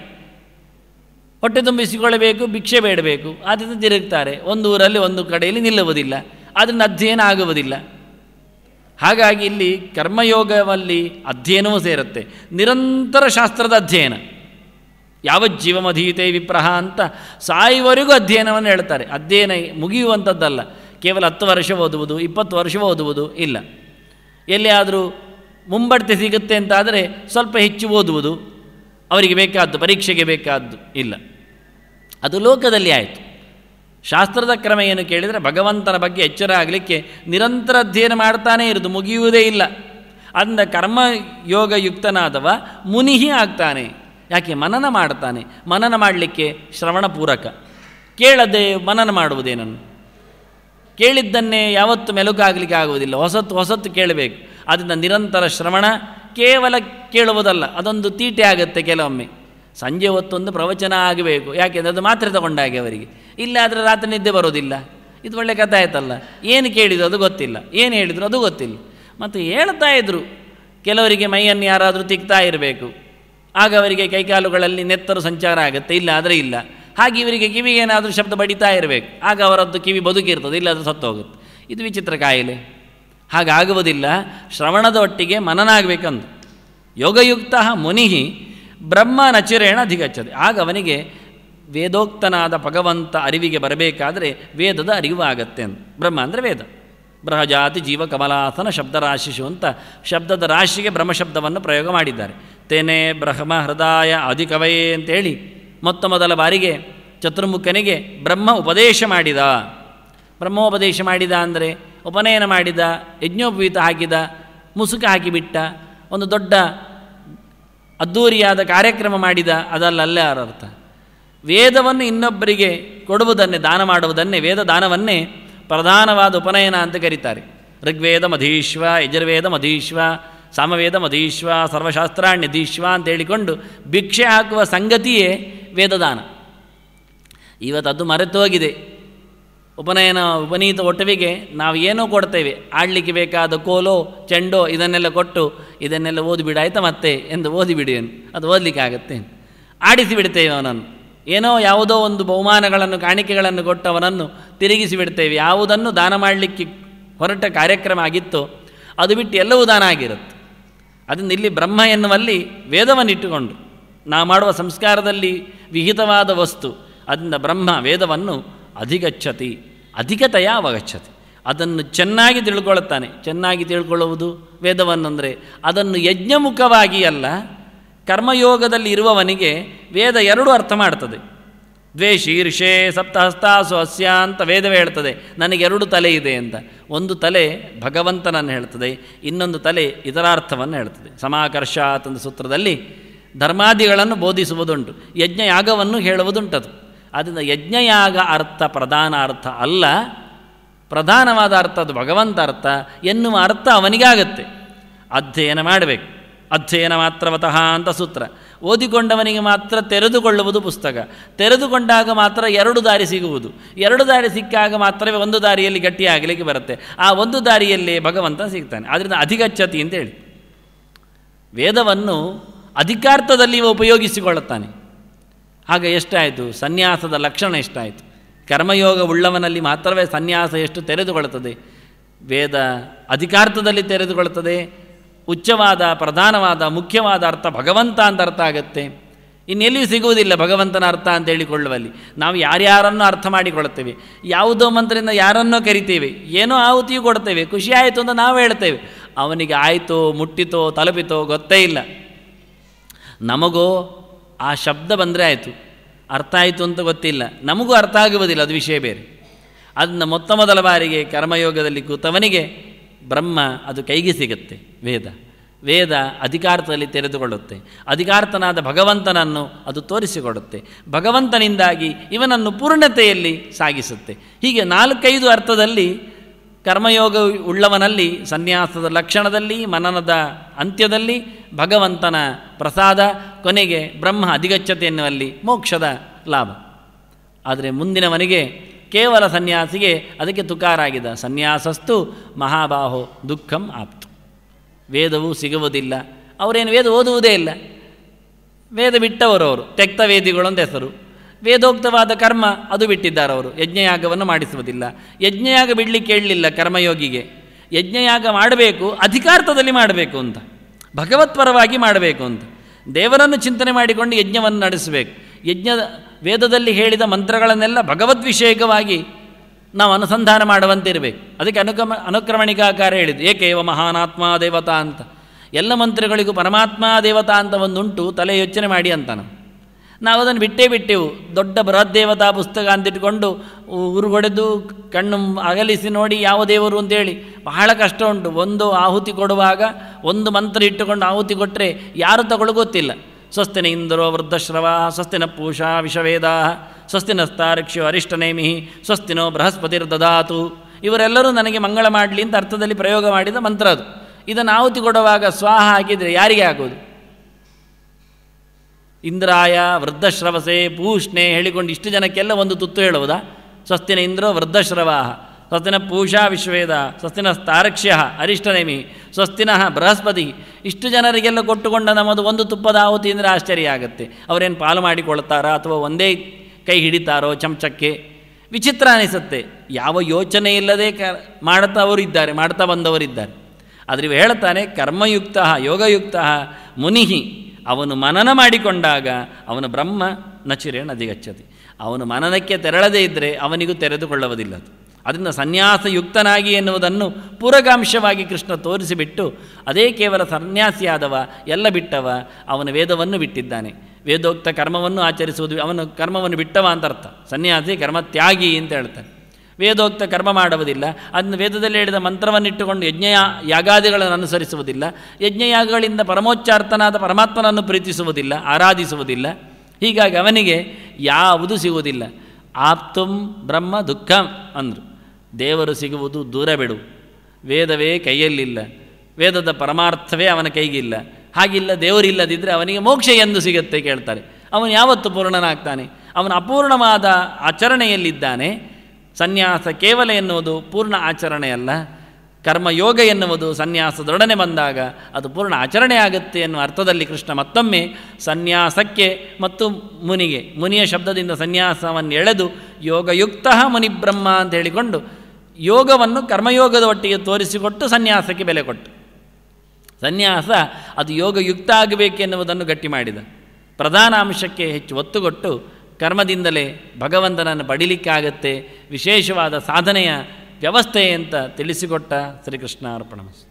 ಹೊಟ್ಟೆ ತುಂಬಿಸಿಕೊಳ್ಳಬೇಕು ಭಿಕ್ಷೆ ಬೇಡಬೇಕು ಆದ್ದರಿಂದ ತಿರುಗ್ತಾರೆ ಒಂದು ಊರಲ್ಲಿ ಒಂದು ಕಡೆಯಲ್ಲಿ ನಿಲ್ಲುವುದಿಲ್ಲ ಅದರಿಂದ ಅಧ್ಯಯನ ಆಗುವುದಿಲ್ಲ ಹಾಗಾಗಿ ಇಲ್ಲಿ ಕರ್ಮಯೋಗವಲ್ಲಿ ಅಧ್ಯಯನವೂ ಸೇರುತ್ತೆ ನಿರಂತರ ಶಾಸ್ತ್ರದ ಅಧ್ಯಯನ ಯಾವ ಜೀವಮಧೀತೆ ವಿಪ್ರಹ ಅಂತ ಸಾಯುವರೆಗೂ ಅಧ್ಯಯನವನ್ನು ಹೇಳ್ತಾರೆ ಅಧ್ಯಯನ ಮುಗಿಯುವಂಥದ್ದಲ್ಲ ಕೇವಲ ಹತ್ತು ವರ್ಷ ಓದುವುದು ಇಪ್ಪತ್ತು ವರ್ಷ ಓದುವುದು ಇಲ್ಲ ಎಲ್ಲಿಯಾದರೂ ಮುಂಬಡ್ತಿ ಸಿಗುತ್ತೆ ಅಂತಾದರೆ ಸ್ವಲ್ಪ ಹೆಚ್ಚು ಓದುವುದು ಅವರಿಗೆ ಬೇಕಾದ್ದು ಪರೀಕ್ಷೆಗೆ ಬೇಕಾದ್ದು ಇಲ್ಲ ಅದು ಲೋಕದಲ್ಲಿ ಆಯಿತು ಶಾಸ್ತ್ರದ ಕ್ರಮ ಏನು ಕೇಳಿದರೆ ಭಗವಂತನ ಬಗ್ಗೆ ಎಚ್ಚರ ಆಗಲಿಕ್ಕೆ ನಿರಂತರ ಅಧ್ಯಯನ ಮಾಡ್ತಾನೇ ಇರೋದು ಮುಗಿಯುವುದೇ ಇಲ್ಲ ಅಂದ ಕರ್ಮ ಯುಕ್ತನಾದವ ಮುನಿಹಿ ಆಗ್ತಾನೆ ಯಾಕೆ ಮನನ ಮಾಡ್ತಾನೆ ಮನನ ಮಾಡಲಿಕ್ಕೆ ಶ್ರವಣ ಪೂರಕ ಕೇಳದೆ ಮನನ ಮಾಡುವುದೇನನ್ನು ಕೇಳಿದ್ದನ್ನೇ ಯಾವತ್ತು ಮೆಲುಕಾಗಲಿಕ್ಕೆ ಆಗುವುದಿಲ್ಲ ಹೊಸತ್ತು ಹೊಸತ್ತು ಕೇಳಬೇಕು ಅದನ್ನು ನಿರಂತರ ಶ್ರವಣ ಕೇವಲ ಕೇಳುವುದಲ್ಲ ಅದೊಂದು ತೀಟೆ ಆಗುತ್ತೆ ಕೆಲವೊಮ್ಮೆ ಸಂಜೆ ಹೊತ್ತೊಂದು ಪ್ರವಚನ ಆಗಬೇಕು ಯಾಕೆಂದರೆ ಅದು ಮಾತ್ರೆ ತಗೊಂಡಾಗೆ ಅವರಿಗೆ ಇಲ್ಲಾದರೆ ರಾತ್ರಿ ನಿದ್ದೆ ಬರೋದಿಲ್ಲ ಇದು ಒಳ್ಳೆ ಕಥೆ ಆಯ್ತಲ್ಲ ಏನು ಕೇಳಿದ್ರು ಅದು ಗೊತ್ತಿಲ್ಲ ಏನು ಹೇಳಿದ್ರು ಅದು ಗೊತ್ತಿಲ್ಲ ಮತ್ತು ಹೇಳ್ತಾ ಇದ್ರು ಕೆಲವರಿಗೆ ಮೈಯನ್ನು ಯಾರಾದರೂ ತಿಕ್ತಾ ಇರಬೇಕು ಆಗ ಅವರಿಗೆ ಕೈಕಾಲುಗಳಲ್ಲಿ ನೆತ್ತರು ಸಂಚಾರ ಆಗುತ್ತೆ ಇಲ್ಲ ಆದರೆ ಇಲ್ಲ ಹಾಗೆ ಇವರಿಗೆ ಕಿವಿಗೇನಾದರೂ ಏನಾದರೂ ಶಬ್ದ ಬಡಿತಾ ಇರಬೇಕು ಆಗ ಅವರದ್ದು ಕಿವಿ ಬದುಕಿರ್ತದೆ ಇಲ್ಲಾದರೂ ಸತ್ತು ಹೋಗುತ್ತೆ ಇದು ವಿಚಿತ್ರ ಕಾಯಿಲೆ ಹಾಗಾಗುವುದಿಲ್ಲ ಶ್ರವಣದ ಒಟ್ಟಿಗೆ ಮನನಾಗಬೇಕಂದು ಯೋಗಯುಕ್ತ ಮುನಿಹಿ ಬ್ರಹ್ಮ ನಚಿರೇಣ ಅಧಿಗಚ್ಚದೆ ಆಗ ಅವನಿಗೆ ವೇದೋಕ್ತನಾದ ಭಗವಂತ ಅರಿವಿಗೆ ಬರಬೇಕಾದರೆ ವೇದದ ಅರಿವು ಆಗತ್ತೆ ಅಂತ ಬ್ರಹ್ಮ ಅಂದರೆ ವೇದ ಬೃಹಜಾತಿ ಜೀವ ಕಮಲಾಸನ ಶಬ್ದರಾಶಿಷು ಅಂತ ಶಬ್ದದ ರಾಶಿಗೆ ಬ್ರಹ್ಮಶಬ್ದವನ್ನು ಪ್ರಯೋಗ ಮಾಡಿದ್ದಾರೆ ತೆನೆ ಬ್ರಹ್ಮ ಹೃದಯ ಅಧಿಕವಯೇ ಅಂತೇಳಿ ಮೊತ್ತ ಮೊದಲ ಬಾರಿಗೆ ಚತುರ್ಮುಖನಿಗೆ ಬ್ರಹ್ಮ ಉಪದೇಶ ಮಾಡಿದ ಬ್ರಹ್ಮೋಪದೇಶ ಮಾಡಿದ ಅಂದರೆ ಉಪನಯನ ಮಾಡಿದ ಯಜ್ಞೋಪವೀತ ಹಾಕಿದ ಮುಸುಕ ಹಾಕಿಬಿಟ್ಟ ಒಂದು ದೊಡ್ಡ ಅದ್ದೂರಿಯಾದ ಕಾರ್ಯಕ್ರಮ ಮಾಡಿದ ಅದಲ್ಲಲ್ಲೇ ಅರ್ಥ ವೇದವನ್ನು ಇನ್ನೊಬ್ಬರಿಗೆ ಕೊಡುವುದನ್ನೇ ದಾನ ಮಾಡುವುದನ್ನೇ ವೇದ ದಾನವನ್ನೇ ಪ್ರಧಾನವಾದ ಉಪನಯನ ಅಂತ ಕರೀತಾರೆ ಋಗ್ವೇದ ಮಧೀಶ್ವ ಯಜುರ್ವೇದ ಮಧೀಶ್ವ ಸಾಮವೇದ ಮಧೀಶ್ವ ಸರ್ವಶಾಸ್ತ್ರಾಣ್ಯಧೀಶ್ವ ಅಂತ ಹೇಳಿಕೊಂಡು ಭಿಕ್ಷೆ ಹಾಕುವ ಸಂಗತಿಯೇ ವೇದದಾನ ಇವತ್ತು ಮರೆತೋಗಿದೆ ಉಪನಯನ ಉಪನೀತ ಒಟವಿಗೆ ನಾವು ಏನೋ ಕೊಡ್ತೇವೆ ಆಡಲಿಕ್ಕೆ ಬೇಕಾದ ಕೋಲೋ ಚೆಂಡೋ ಇದನ್ನೆಲ್ಲ ಕೊಟ್ಟು ಇದನ್ನೆಲ್ಲ ಆಯಿತಾ ಮತ್ತೆ ಎಂದು ಓದಿಬಿಡಿ ಅದು ಓದಲಿಕ್ಕೆ ಆಗುತ್ತೆ ಆಡಿಸಿ ಬಿಡ್ತೇವೆ ಅವನನ್ನು ಏನೋ ಯಾವುದೋ ಒಂದು ಬಹುಮಾನಗಳನ್ನು ಕಾಣಿಕೆಗಳನ್ನು ಕೊಟ್ಟು ಅವನನ್ನು ತಿರುಗಿಸಿ ಬಿಡ್ತೇವೆ ಯಾವುದನ್ನು ದಾನ ಮಾಡಲಿಕ್ಕೆ ಹೊರಟ ಕಾರ್ಯಕ್ರಮ ಆಗಿತ್ತೋ ಅದು ಬಿಟ್ಟು ಎಲ್ಲವೂ ದಾನ ಆಗಿರುತ್ತೆ ಅದನ್ನು ಇಲ್ಲಿ ಬ್ರಹ್ಮ ಎನ್ನುವಲ್ಲಿ ವೇದವನ್ನು ಇಟ್ಟುಕೊಂಡು ನಾವು ಮಾಡುವ ಸಂಸ್ಕಾರದಲ್ಲಿ ವಿಹಿತವಾದ ವಸ್ತು ಅದರಿಂದ ಬ್ರಹ್ಮ ವೇದವನ್ನು ಅಧಿಗಚ್ಚತಿ ಅಧಿಕತೆಯ ಅವಗಚ್ಚತೆ ಅದನ್ನು ಚೆನ್ನಾಗಿ ತಿಳ್ಕೊಳ್ಳುತ್ತಾನೆ ಚೆನ್ನಾಗಿ ತಿಳ್ಕೊಳ್ಳುವುದು ವೇದವನ್ನಂದರೆ ಅದನ್ನು ಯಜ್ಞಮುಖವಾಗಿ ಅಲ್ಲ ಕರ್ಮಯೋಗದಲ್ಲಿ ಇರುವವನಿಗೆ ವೇದ ಎರಡು ಅರ್ಥ ಮಾಡ್ತದೆ ದ್ವೇಷೀರ್ಷೆ ಸಪ್ತಹಸ್ತಾಸು ಅಸ್ಯ ಅಂತ ವೇದವೇ ಹೇಳ್ತದೆ ನನಗೆ ಎರಡು ತಲೆ ಇದೆ ಅಂತ ಒಂದು ತಲೆ ಭಗವಂತನನ್ನು ಹೇಳ್ತದೆ ಇನ್ನೊಂದು ತಲೆ ಇತರಾರ್ಥವನ್ನು ಹೇಳ್ತದೆ ಸಮಾಕರ್ಷ ಅಂತ ಸೂತ್ರದಲ್ಲಿ ಧರ್ಮಾದಿಗಳನ್ನು ಬೋಧಿಸುವುದುಂಟು ಯಜ್ಞ ಯಾಗವನ್ನು ಹೇಳುವುದುಂಟದು ಅದನ್ನು ಯಜ್ಞಯಾಗ ಅರ್ಥ ಪ್ರಧಾನ ಅರ್ಥ ಅಲ್ಲ ಪ್ರಧಾನವಾದ ಅರ್ಥ ಅದು ಭಗವಂತ ಅರ್ಥ ಎನ್ನುವ ಅರ್ಥ ಅವನಿಗಾಗತ್ತೆ ಅಧ್ಯಯನ ಮಾಡಬೇಕು ಅಧ್ಯಯನ ಮಾತ್ರವತಃ ಅಂತ ಸೂತ್ರ ಓದಿಕೊಂಡವನಿಗೆ ಮಾತ್ರ ತೆರೆದುಕೊಳ್ಳುವುದು ಪುಸ್ತಕ ತೆರೆದುಕೊಂಡಾಗ ಮಾತ್ರ ಎರಡು ದಾರಿ ಸಿಗುವುದು ಎರಡು ದಾರಿ ಸಿಕ್ಕಾಗ ಮಾತ್ರವೇ ಒಂದು ದಾರಿಯಲ್ಲಿ ಗಟ್ಟಿಯಾಗಲಿಕ್ಕೆ ಬರುತ್ತೆ ಆ ಒಂದು ದಾರಿಯಲ್ಲಿ ಭಗವಂತ ಸಿಗ್ತಾನೆ ಆದ್ದರಿಂದ ಅಧಿಗಚ್ಚತಿ ಅಂತೇಳಿ ವೇದವನ್ನು ಅಧಿಕಾರ್ಥದಲ್ಲಿ ಉಪಯೋಗಿಸಿಕೊಳ್ಳುತ್ತಾನೆ ಆಗ ಎಷ್ಟಾಯಿತು ಸನ್ಯಾಸದ ಲಕ್ಷಣ ಎಷ್ಟಾಯಿತು ಕರ್ಮಯೋಗ ಉಳ್ಳವನಲ್ಲಿ ಮಾತ್ರವೇ ಸನ್ಯಾಸ ಎಷ್ಟು ತೆರೆದುಕೊಳ್ಳುತ್ತದೆ ವೇದ ಅಧಿಕಾರ್ಥದಲ್ಲಿ ತೆರೆದುಕೊಳ್ಳುತ್ತದೆ ಉಚ್ಚವಾದ ಪ್ರಧಾನವಾದ ಮುಖ್ಯವಾದ ಅರ್ಥ ಭಗವಂತ ಅಂತ ಅರ್ಥ ಆಗುತ್ತೆ ಇನ್ನೆಲ್ಲಿಯೂ ಸಿಗುವುದಿಲ್ಲ ಭಗವಂತನ ಅರ್ಥ ಅಂತ ಹೇಳಿಕೊಳ್ಳುವಲ್ಲಿ ನಾವು ಯಾರ್ಯಾರನ್ನು ಅರ್ಥ ಮಾಡಿಕೊಳ್ಳುತ್ತೇವೆ ಯಾವುದೋ ಮಂತ್ರದಿಂದ ಯಾರನ್ನೋ ಕರಿತೇವೆ ಏನೋ ಆಹುತಿಯೂ ಕೊಡ್ತೇವೆ ಖುಷಿ ಆಯಿತು ಅಂತ ನಾವು ಹೇಳ್ತೇವೆ ಅವನಿಗೆ ಆಯಿತೋ ಮುಟ್ಟಿತೋ ತಲುಪಿತೋ ಗೊತ್ತೇ ಇಲ್ಲ ನಮಗೋ ಆ ಶಬ್ದ ಬಂದರೆ ಆಯಿತು ಅರ್ಥ ಆಯಿತು ಅಂತ ಗೊತ್ತಿಲ್ಲ ನಮಗೂ ಅರ್ಥ ಆಗುವುದಿಲ್ಲ ಅದು ವಿಷಯ ಬೇರೆ ಅದನ್ನು ಮೊತ್ತ ಮೊದಲ ಬಾರಿಗೆ ಕರ್ಮಯೋಗದಲ್ಲಿ ಕೂತವನಿಗೆ ಬ್ರಹ್ಮ ಅದು ಕೈಗೆ ಸಿಗುತ್ತೆ ವೇದ ವೇದ ಅಧಿಕಾರದಲ್ಲಿ ತೆರೆದುಕೊಳ್ಳುತ್ತೆ ಅಧಿಕಾರ್ತನಾದ ಭಗವಂತನನ್ನು ಅದು ತೋರಿಸಿಕೊಡುತ್ತೆ ಭಗವಂತನಿಂದಾಗಿ ಇವನನ್ನು ಪೂರ್ಣತೆಯಲ್ಲಿ ಸಾಗಿಸುತ್ತೆ ಹೀಗೆ ನಾಲ್ಕೈದು ಅರ್ಥದಲ್ಲಿ ಕರ್ಮಯೋಗ ಉಳ್ಳವನಲ್ಲಿ ಸನ್ಯಾಸದ ಲಕ್ಷಣದಲ್ಲಿ ಮನನದ ಅಂತ್ಯದಲ್ಲಿ ಭಗವಂತನ ಪ್ರಸಾದ ಕೊನೆಗೆ ಬ್ರಹ್ಮ ಅಧಿಗಚ್ಚತೆ ಎನ್ನುವಲ್ಲಿ ಮೋಕ್ಷದ ಲಾಭ ಆದರೆ ಮುಂದಿನವನಿಗೆ ಕೇವಲ ಸನ್ಯಾಸಿಗೆ ಅದಕ್ಕೆ ತುಕಾರಾಗಿದ ಸನ್ಯಾಸಸ್ತು ಮಹಾಬಾಹೋ ದುಃಖಂ ಆಪ್ತು ವೇದವು ಸಿಗುವುದಿಲ್ಲ ಅವರೇನು ವೇದ ಓದುವುದೇ ಇಲ್ಲ ವೇದ ಬಿಟ್ಟವರವರು ತೆಕ್ತ ವೇದಿಗಳು ಹೆಸರು ವೇದೋಕ್ತವಾದ ಕರ್ಮ ಅದು ಬಿಟ್ಟಿದ್ದಾರೆ ಅವರು ಯಜ್ಞಯಾಗವನ್ನು ಮಾಡಿಸುವುದಿಲ್ಲ ಯಜ್ಞಯಾಗ ಬಿಡಲಿ ಕೇಳಲಿಲ್ಲ ಕರ್ಮಯೋಗಿಗೆ ಯಜ್ಞಯಾಗ ಮಾಡಬೇಕು ಅಧಿಕಾರ್ಥದಲ್ಲಿ ಮಾಡಬೇಕು ಅಂತ ಭಗವತ್ಪರವಾಗಿ ಮಾಡಬೇಕು ಅಂತ ದೇವರನ್ನು ಚಿಂತನೆ ಮಾಡಿಕೊಂಡು ಯಜ್ಞವನ್ನು ನಡೆಸಬೇಕು ಯಜ್ಞ ವೇದದಲ್ಲಿ ಹೇಳಿದ ಮಂತ್ರಗಳನ್ನೆಲ್ಲ ಭಗವದ್ವಿಷಯಕವಾಗಿ ನಾವು ಅನುಸಂಧಾನ ಮಾಡುವಂತಿರಬೇಕು ಅದಕ್ಕೆ ಅನುಕ್ರಮ ಅನುಕ್ರಮಣಿಕಾಕಾರ ಹೇಳಿದ್ದು ಏಕೆ ಮಹಾನಾತ್ಮ ದೇವತಾ ಅಂತ ಎಲ್ಲ ಮಂತ್ರಗಳಿಗೂ ಪರಮಾತ್ಮ ದೇವತಾ ಅಂತ ಒಂದುಂಟು ತಲೆ ಯೋಚನೆ ಮಾಡಿ ನಾನು ನಾವು ಅದನ್ನು ಬಿಟ್ಟೇ ಬಿಟ್ಟೆವು ದೊಡ್ಡ ಬೃಹದ್ದೇವತಾ ಪುಸ್ತಕ ಊರು ಹೊಡೆದು ಕಣ್ಣು ಅಗಲಿಸಿ ನೋಡಿ ಯಾವ ದೇವರು ಅಂತೇಳಿ ಬಹಳ ಕಷ್ಟ ಉಂಟು ಒಂದು ಆಹುತಿ ಕೊಡುವಾಗ ಒಂದು ಮಂತ್ರ ಇಟ್ಟುಕೊಂಡು ಆಹುತಿ ಕೊಟ್ಟರೆ ಯಾರು ತಗೊಳ್ಳೋ ಗೊತ್ತಿಲ್ಲ ಸ್ವಸ್ತಿನ ಇಂದ್ರೋ ವೃದ್ಧಶ್ರವ ಸ್ವಸ್ತಿನ ಪೂಷಾ ವಿಷವೇದಾ ಸ್ವಸ್ತಿನ ಸ್ತಾರಕ್ಷ್ಯೋ ಅರಿಷ್ಟನೇಮಿ ಸ್ವಸ್ತಿನೋ ಬೃಹಸ್ಪತಿರ್ ದದಾತು ಇವರೆಲ್ಲರೂ ನನಗೆ ಮಂಗಳ ಮಾಡಲಿ ಅಂತ ಅರ್ಥದಲ್ಲಿ ಪ್ರಯೋಗ ಮಾಡಿದ ಮಂತ್ರ ಅದು ಇದನ್ನು ಆಹುತಿ ಕೊಡುವಾಗ ಸ್ವಾಹ ಹಾಕಿದರೆ ಯಾರಿಗೆ ಆಗೋದು ಇಂದ್ರಾಯ ವೃದ್ಧಶ್ರವಸೆ ಪೂಷ್ಣೆ ಹೇಳಿಕೊಂಡು ಇಷ್ಟು ಜನಕ್ಕೆಲ್ಲ ಒಂದು ತುತ್ತು ಹೇಳುವುದಾ ಸ್ವಸ್ತಿನ ಇಂದ್ರೋ ವೃದ್ಧಶ್ರವಾ ಸ್ವಸ್ತಿನ ಪೂಷಾ ವಿಶ್ವೇದ ಸ್ವಸ್ತಿನ ತಾರಕ್ಷ್ಯ ಅರಿಷ್ಟನೇಮಿ ಸ್ವಸ್ತಿನಃ ಬೃಹಸ್ಪತಿ ಇಷ್ಟು ಜನರಿಗೆಲ್ಲ ಕೊಟ್ಟುಕೊಂಡ ನಮ್ಮದು ಒಂದು ತುಪ್ಪದ ಆಹುತಿ ಅಂದರೆ ಆಶ್ಚರ್ಯ ಆಗುತ್ತೆ ಅವರೇನು ಪಾಲು ಮಾಡಿಕೊಳ್ತಾರಾ ಅಥವಾ ಒಂದೇ ಕೈ ಹಿಡಿತಾರೋ ಚಮಚಕ್ಕೆ ವಿಚಿತ್ರ ಅನಿಸುತ್ತೆ ಯಾವ ಯೋಚನೆ ಇಲ್ಲದೆ ಕ ಮಾಡ್ತಾ ಇದ್ದಾರೆ ಮಾಡ್ತಾ ಬಂದವರಿದ್ದಾರೆ ಆದರೆ ಹೇಳ್ತಾನೆ ಕರ್ಮಯುಕ್ತ ಯೋಗಯುಕ್ತ ಮುನಿಹಿ ಅವನು ಮನನ ಮಾಡಿಕೊಂಡಾಗ ಅವನ ಬ್ರಹ್ಮ ನಚಿರೇಣ ಅಧಿಗಚ್ಚತಿ ಅವನು ಮನನಕ್ಕೆ ತೆರಳದೇ ಇದ್ದರೆ ಅವನಿಗೂ ತೆರೆದುಕೊಳ್ಳುವುದಿಲ್ಲ ಅದರಿಂದ ಅದರಿಂದ ಸನ್ಯಾಸಯುಕ್ತನಾಗಿ ಎನ್ನುವುದನ್ನು ಪೂರಕಾಂಶವಾಗಿ ಕೃಷ್ಣ ತೋರಿಸಿಬಿಟ್ಟು ಅದೇ ಕೇವಲ ಸನ್ಯಾಸಿಯಾದವ ಎಲ್ಲ ಬಿಟ್ಟವ ಅವನು ವೇದವನ್ನು ಬಿಟ್ಟಿದ್ದಾನೆ ವೇದೋಕ್ತ ಕರ್ಮವನ್ನು ಆಚರಿಸುವುದು ಅವನು ಕರ್ಮವನ್ನು ಬಿಟ್ಟವ ಅಂತ ಅರ್ಥ ಸನ್ಯಾಸಿ ಕರ್ಮ ತ್ಯಾಗಿ ಅಂತ ಹೇಳ್ತಾನೆ ವೇದೋಕ್ತ ಕರ್ಮ ಮಾಡುವುದಿಲ್ಲ ಅದನ್ನು ವೇದದಲ್ಲಿ ಹೇಳಿದ ಮಂತ್ರವನ್ನಿಟ್ಟುಕೊಂಡು ಯಜ್ಞ ಯಾಗಾದಿಗಳನ್ನು ಅನುಸರಿಸುವುದಿಲ್ಲ ಯಜ್ಞಯಾಗಗಳಿಂದ ಪರಮೋಚ್ಚಾರ್ಥನಾದ ಪರಮಾತ್ಮನನ್ನು ಪ್ರೀತಿಸುವುದಿಲ್ಲ ಆರಾಧಿಸುವುದಿಲ್ಲ ಹೀಗಾಗಿ ಅವನಿಗೆ ಯಾವುದು ಸಿಗುವುದಿಲ್ಲ ಆಪ್ತಂ ಬ್ರಹ್ಮ ದುಃಖ ಅಂದರು ದೇವರು ಸಿಗುವುದು ದೂರ ಬಿಡು ವೇದವೇ ಕೈಯಲ್ಲಿಲ್ಲ ವೇದದ ಪರಮಾರ್ಥವೇ ಅವನ ಕೈಗಿಲ್ಲ ಹಾಗಿಲ್ಲ ದೇವರಿಲ್ಲದಿದ್ದರೆ ಅವನಿಗೆ ಮೋಕ್ಷ ಎಂದು ಸಿಗುತ್ತೆ ಕೇಳ್ತಾರೆ ಅವನು ಯಾವತ್ತು ಪೂರ್ಣನಾಗ್ತಾನೆ ಅವನು ಅಪೂರ್ಣವಾದ ಆಚರಣೆಯಲ್ಲಿದ್ದಾನೆ ಸನ್ಯಾಸ ಕೇವಲ ಎನ್ನುವುದು ಪೂರ್ಣ ಆಚರಣೆಯಲ್ಲ ಕರ್ಮಯೋಗ ಎನ್ನುವುದು ಸನ್ಯಾಸದೊಡನೆ ಬಂದಾಗ ಅದು ಪೂರ್ಣ ಆಚರಣೆ ಆಗುತ್ತೆ ಎನ್ನುವ ಅರ್ಥದಲ್ಲಿ ಕೃಷ್ಣ ಮತ್ತೊಮ್ಮೆ ಸನ್ಯಾಸಕ್ಕೆ ಮತ್ತು ಮುನಿಗೆ ಮುನಿಯ ಶಬ್ದದಿಂದ ಸನ್ಯಾಸವನ್ನು ಎಳೆದು ಯೋಗಯುಕ್ತ ಮುನಿಬ್ರಹ್ಮ ಅಂತ ಹೇಳಿಕೊಂಡು ಯೋಗವನ್ನು ಕರ್ಮಯೋಗದ ಒಟ್ಟಿಗೆ ತೋರಿಸಿಕೊಟ್ಟು ಸನ್ಯಾಸಕ್ಕೆ ಬೆಲೆ ಕೊಟ್ಟು ಸನ್ಯಾಸ ಅದು ಯೋಗಯುಕ್ತ ಆಗಬೇಕೆನ್ನುವುದನ್ನು ಗಟ್ಟಿ ಮಾಡಿದ ಪ್ರಧಾನ ಅಂಶಕ್ಕೆ ಹೆಚ್ಚು ಕೊಟ್ಟು ಕರ್ಮದಿಂದಲೇ ಭಗವಂತನನ್ನು ಪಡಿಲಿಕ್ಕಾಗತ್ತೆ ವಿಶೇಷವಾದ ಸಾಧನೆಯ ವ್ಯವಸ್ಥೆ ಅಂತ ತಿಳಿಸಿಕೊಟ್ಟ ಶ್ರೀಕೃಷ್ಣಾರ್ಪಣಮಸ್ತು